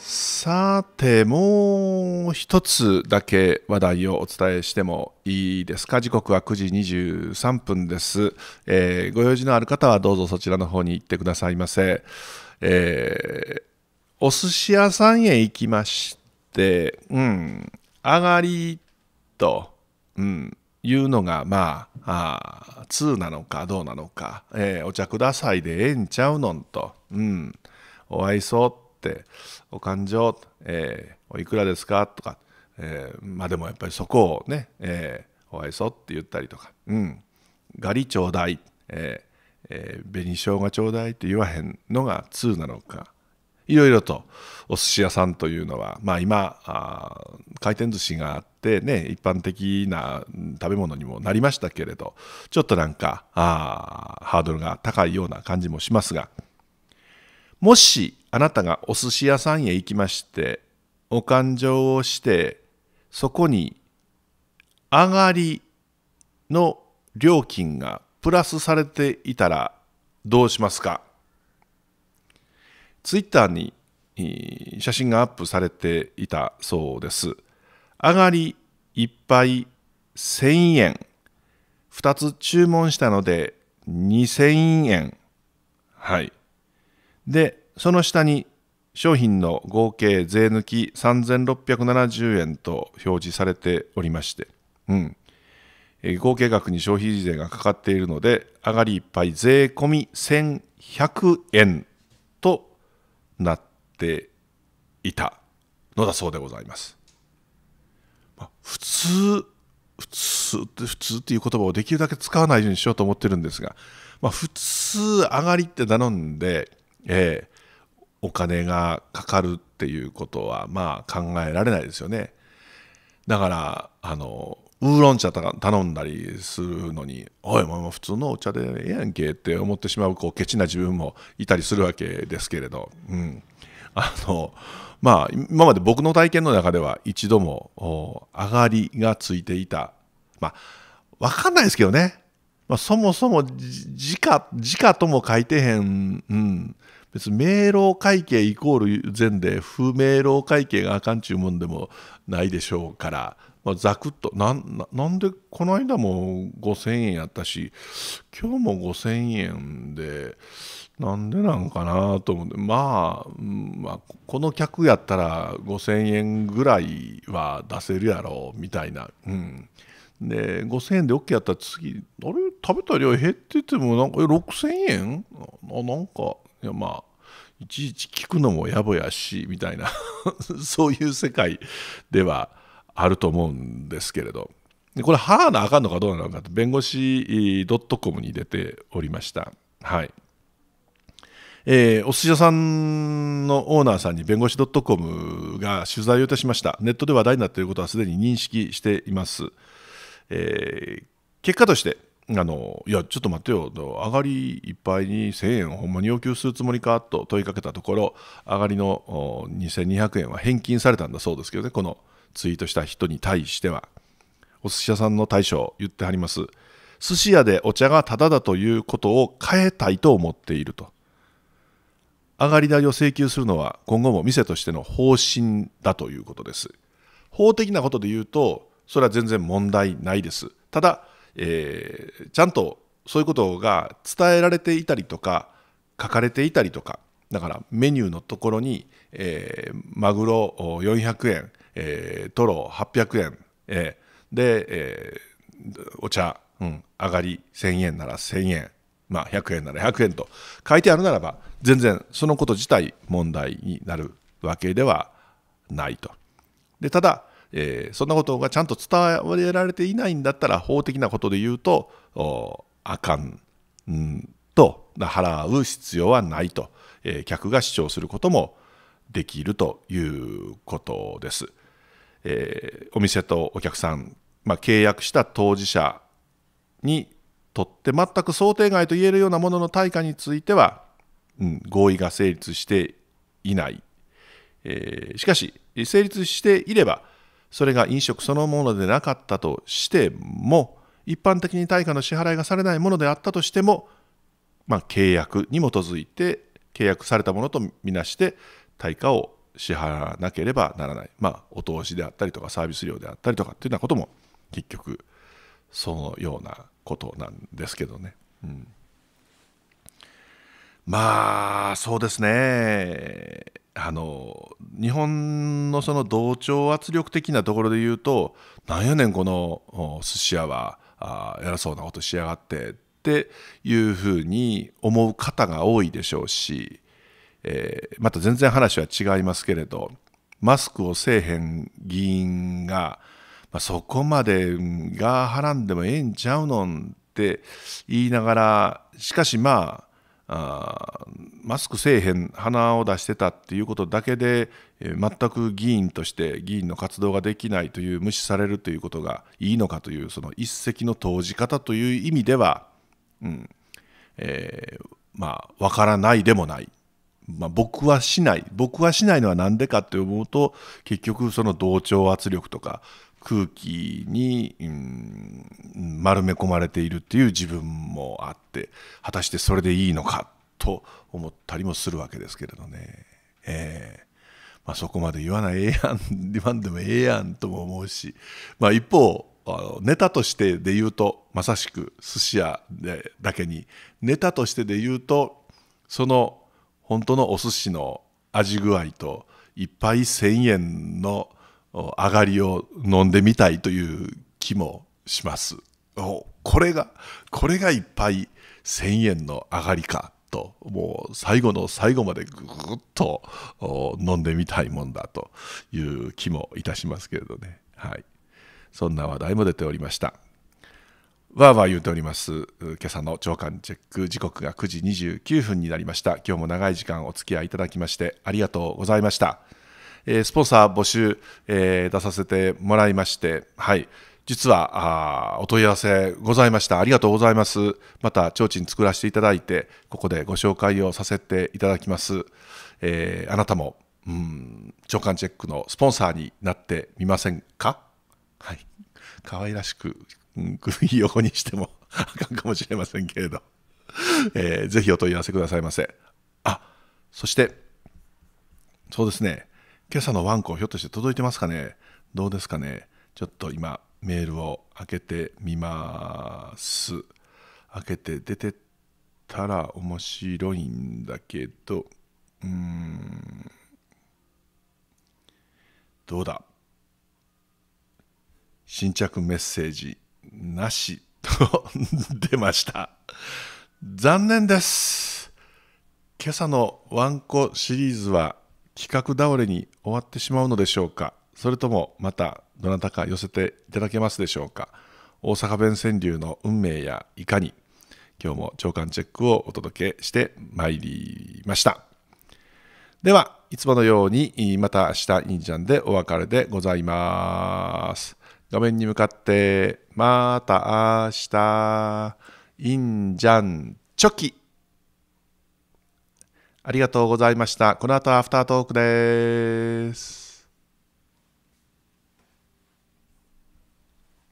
さて、もう一つだけ話題をお伝えしてもいいですか。時刻は9時23分です。えー、ご用事のある方はどうぞそちらの方に行ってくださいませ。えー、お寿司屋さんへ行きまして、うん、上がりと、うん、いうのが、まあ、あ2なのかどうなのか、えー、お茶くださいでええんちゃうのんと、うん、お愛想って「お勘定、えー、おいくらですか?」とか、えー、まあでもやっぱりそこをね、えー「おそうって言ったりとか「うんガリちょうだい」えーえー「紅生姜ちょうだい」って言わへんのが通なのかいろいろとお寿司屋さんというのは、まあ今、今回転寿司があってね一般的な食べ物にもなりましたけれどちょっとなんかハードルが高いような感じもしますがもしあなたがお寿司屋さんへ行きまして、お勘定をして、そこに上がりの料金がプラスされていたらどうしますかツイッターに写真がアップされていたそうです。上がり1杯1000円。2つ注文したので2000円。はい。で、その下に商品の合計税抜き3670円と表示されておりまして、うん、合計額に消費税がかかっているので上がりいっぱい税込み1100円となっていたのだそうでございます。まあ、普通普通って普通っていう言葉をできるだけ使わないようにしようと思ってるんですが、まあ、普通上がりって頼んで、えお金がかかるっていうことはまあ考えられないですよねだからあのウーロン茶とか頼んだりするのに「おいまう普通のお茶でええやんけ」って思ってしまうこうケチな自分もいたりするわけですけれど、うん、あのまあ今まで僕の体験の中では一度も上がりがついていたまあ分かんないですけどね、まあ、そもそも時価時価とも書いてへん、うん、別に明朗会計イコール善で不明朗会計があかんちゅうもんでもないでしょうから、まあ、ざくっとなんでこの間も5,000円やったし今日も5,000円でなんでなんかなと思って、まあ、まあこの客やったら5,000円ぐらいは出せるやろうみたいな。うんで5000円で OK やったら次あれ食べた量減っててもなんか6000円ななんかいやまあいちいち聞くのもやぼやしみたいな そういう世界ではあると思うんですけれどでこれ払わなあかんのかどうなのかって弁護士 .com に出ておりましたはいえー、お寿司屋さんのオーナーさんに弁護士 .com が取材をいたしましたネットで話題になっていることはすでに認識しています、えー、結果としてあのいや、ちょっと待ってよ、上がりいっぱいに1000円をほんまに要求するつもりかと問いかけたところ、上がりの2200円は返金されたんだそうですけどね、このツイートした人に対しては。お寿司屋さんの大将、言ってはります。寿司屋でお茶がタダだということを変えたいと思っていると。上がり代を請求するのは今後も店としての方針だということです。法的なことで言うと、それは全然問題ないです。ただ、えー、ちゃんとそういうことが伝えられていたりとか書かれていたりとかだからメニューのところに、えー、マグロ400円、えー、トロ800円、えー、で、えー、お茶、うん、上がり1000円なら1000円、まあ、100円なら100円と書いてあるならば全然そのこと自体問題になるわけではないと。でただえー、そんなことがちゃんと伝えられていないんだったら法的なことで言うとあかん、うん、と払う必要はないと、えー、客が主張することもできるということです。えー、お店とお客さん、まあ、契約した当事者にとって全く想定外と言えるようなものの対価については、うん、合意が成立していない、えー、しかし成立していればそれが飲食そのものでなかったとしても一般的に対価の支払いがされないものであったとしても、まあ、契約に基づいて契約されたものとみなして対価を支払わなければならない、まあ、お通しであったりとかサービス料であったりとかっていうようなことも結局そのようなことなんですけどね。うん、まあそうですねあの日本のその同調圧力的なところで言うと何んやねんこの寿司屋はあ偉そうなことしやがってっていうふうに思う方が多いでしょうし、えー、また全然話は違いますけれどマスクをせえへん議員が、まあ、そこまでがはらんでもええんちゃうのんって言いながらしかしまああマスクせえへん鼻を出してたっていうことだけで、え全く議員として議員の活動ができないという無視されるということがいいのかというその一石の投じ方という意味では、うんえー、まあ分からないでもない。まあ、僕はしない僕はしないのは何でかって思うと結局その同調圧力とか空気に、うん、丸め込まれているっていう自分もあって果たしてそれでいいのかと思ったりもするわけですけれどね、えーまあ、そこまで言わないええやん言わんでもええやんとも思うし、まあ、一方あのネタとしてで言うとまさしく寿司屋でだけにネタとしてで言うとその本当のお寿司の味具合といっぱい1,000円の上がりを飲んでみたいという気もします。おこれが、これがいっぱい1000円の上がりかと、もう最後の最後までぐーっと飲んでみたいもんだという気もいたしますけれどね。はい。そんな話題も出ておりました。わーわー言うております。今朝の朝刊チェック時刻が9時29分になりました。今日も長い時間お付き合いいただきましてありがとうございました。えスポンサー募集、え出させてもらいまして、はい。実はあお問い合わせございました。ありがとうございます。また、提灯作らせていただいて、ここでご紹介をさせていただきます。えー、あなたも、うん、長官チェックのスポンサーになってみませんかはい。可愛らしく、うん、首横にしても あかんかもしれませんけれど、えー、ぜひお問い合わせくださいませ。あ、そして、そうですね。今朝のワンコ、ひょっとして届いてますかねどうですかねちょっと今、メールを開けてみます。開けて出てたら面白いんだけど、うーん、どうだ新着メッセージなしと 出ました。残念です。今朝のワンコシリーズは企画倒れに終わってしまうのでしょうかそれともまたどなたか寄せていただけますでしょうか大阪弁川柳の運命やいかに今日も長官チェックをお届けしてまいりましたではいつものようにまた明日インジャンでお別れでございます画面に向かってまた明日インジャンチョキありがとうございました。この後はアフタートークです。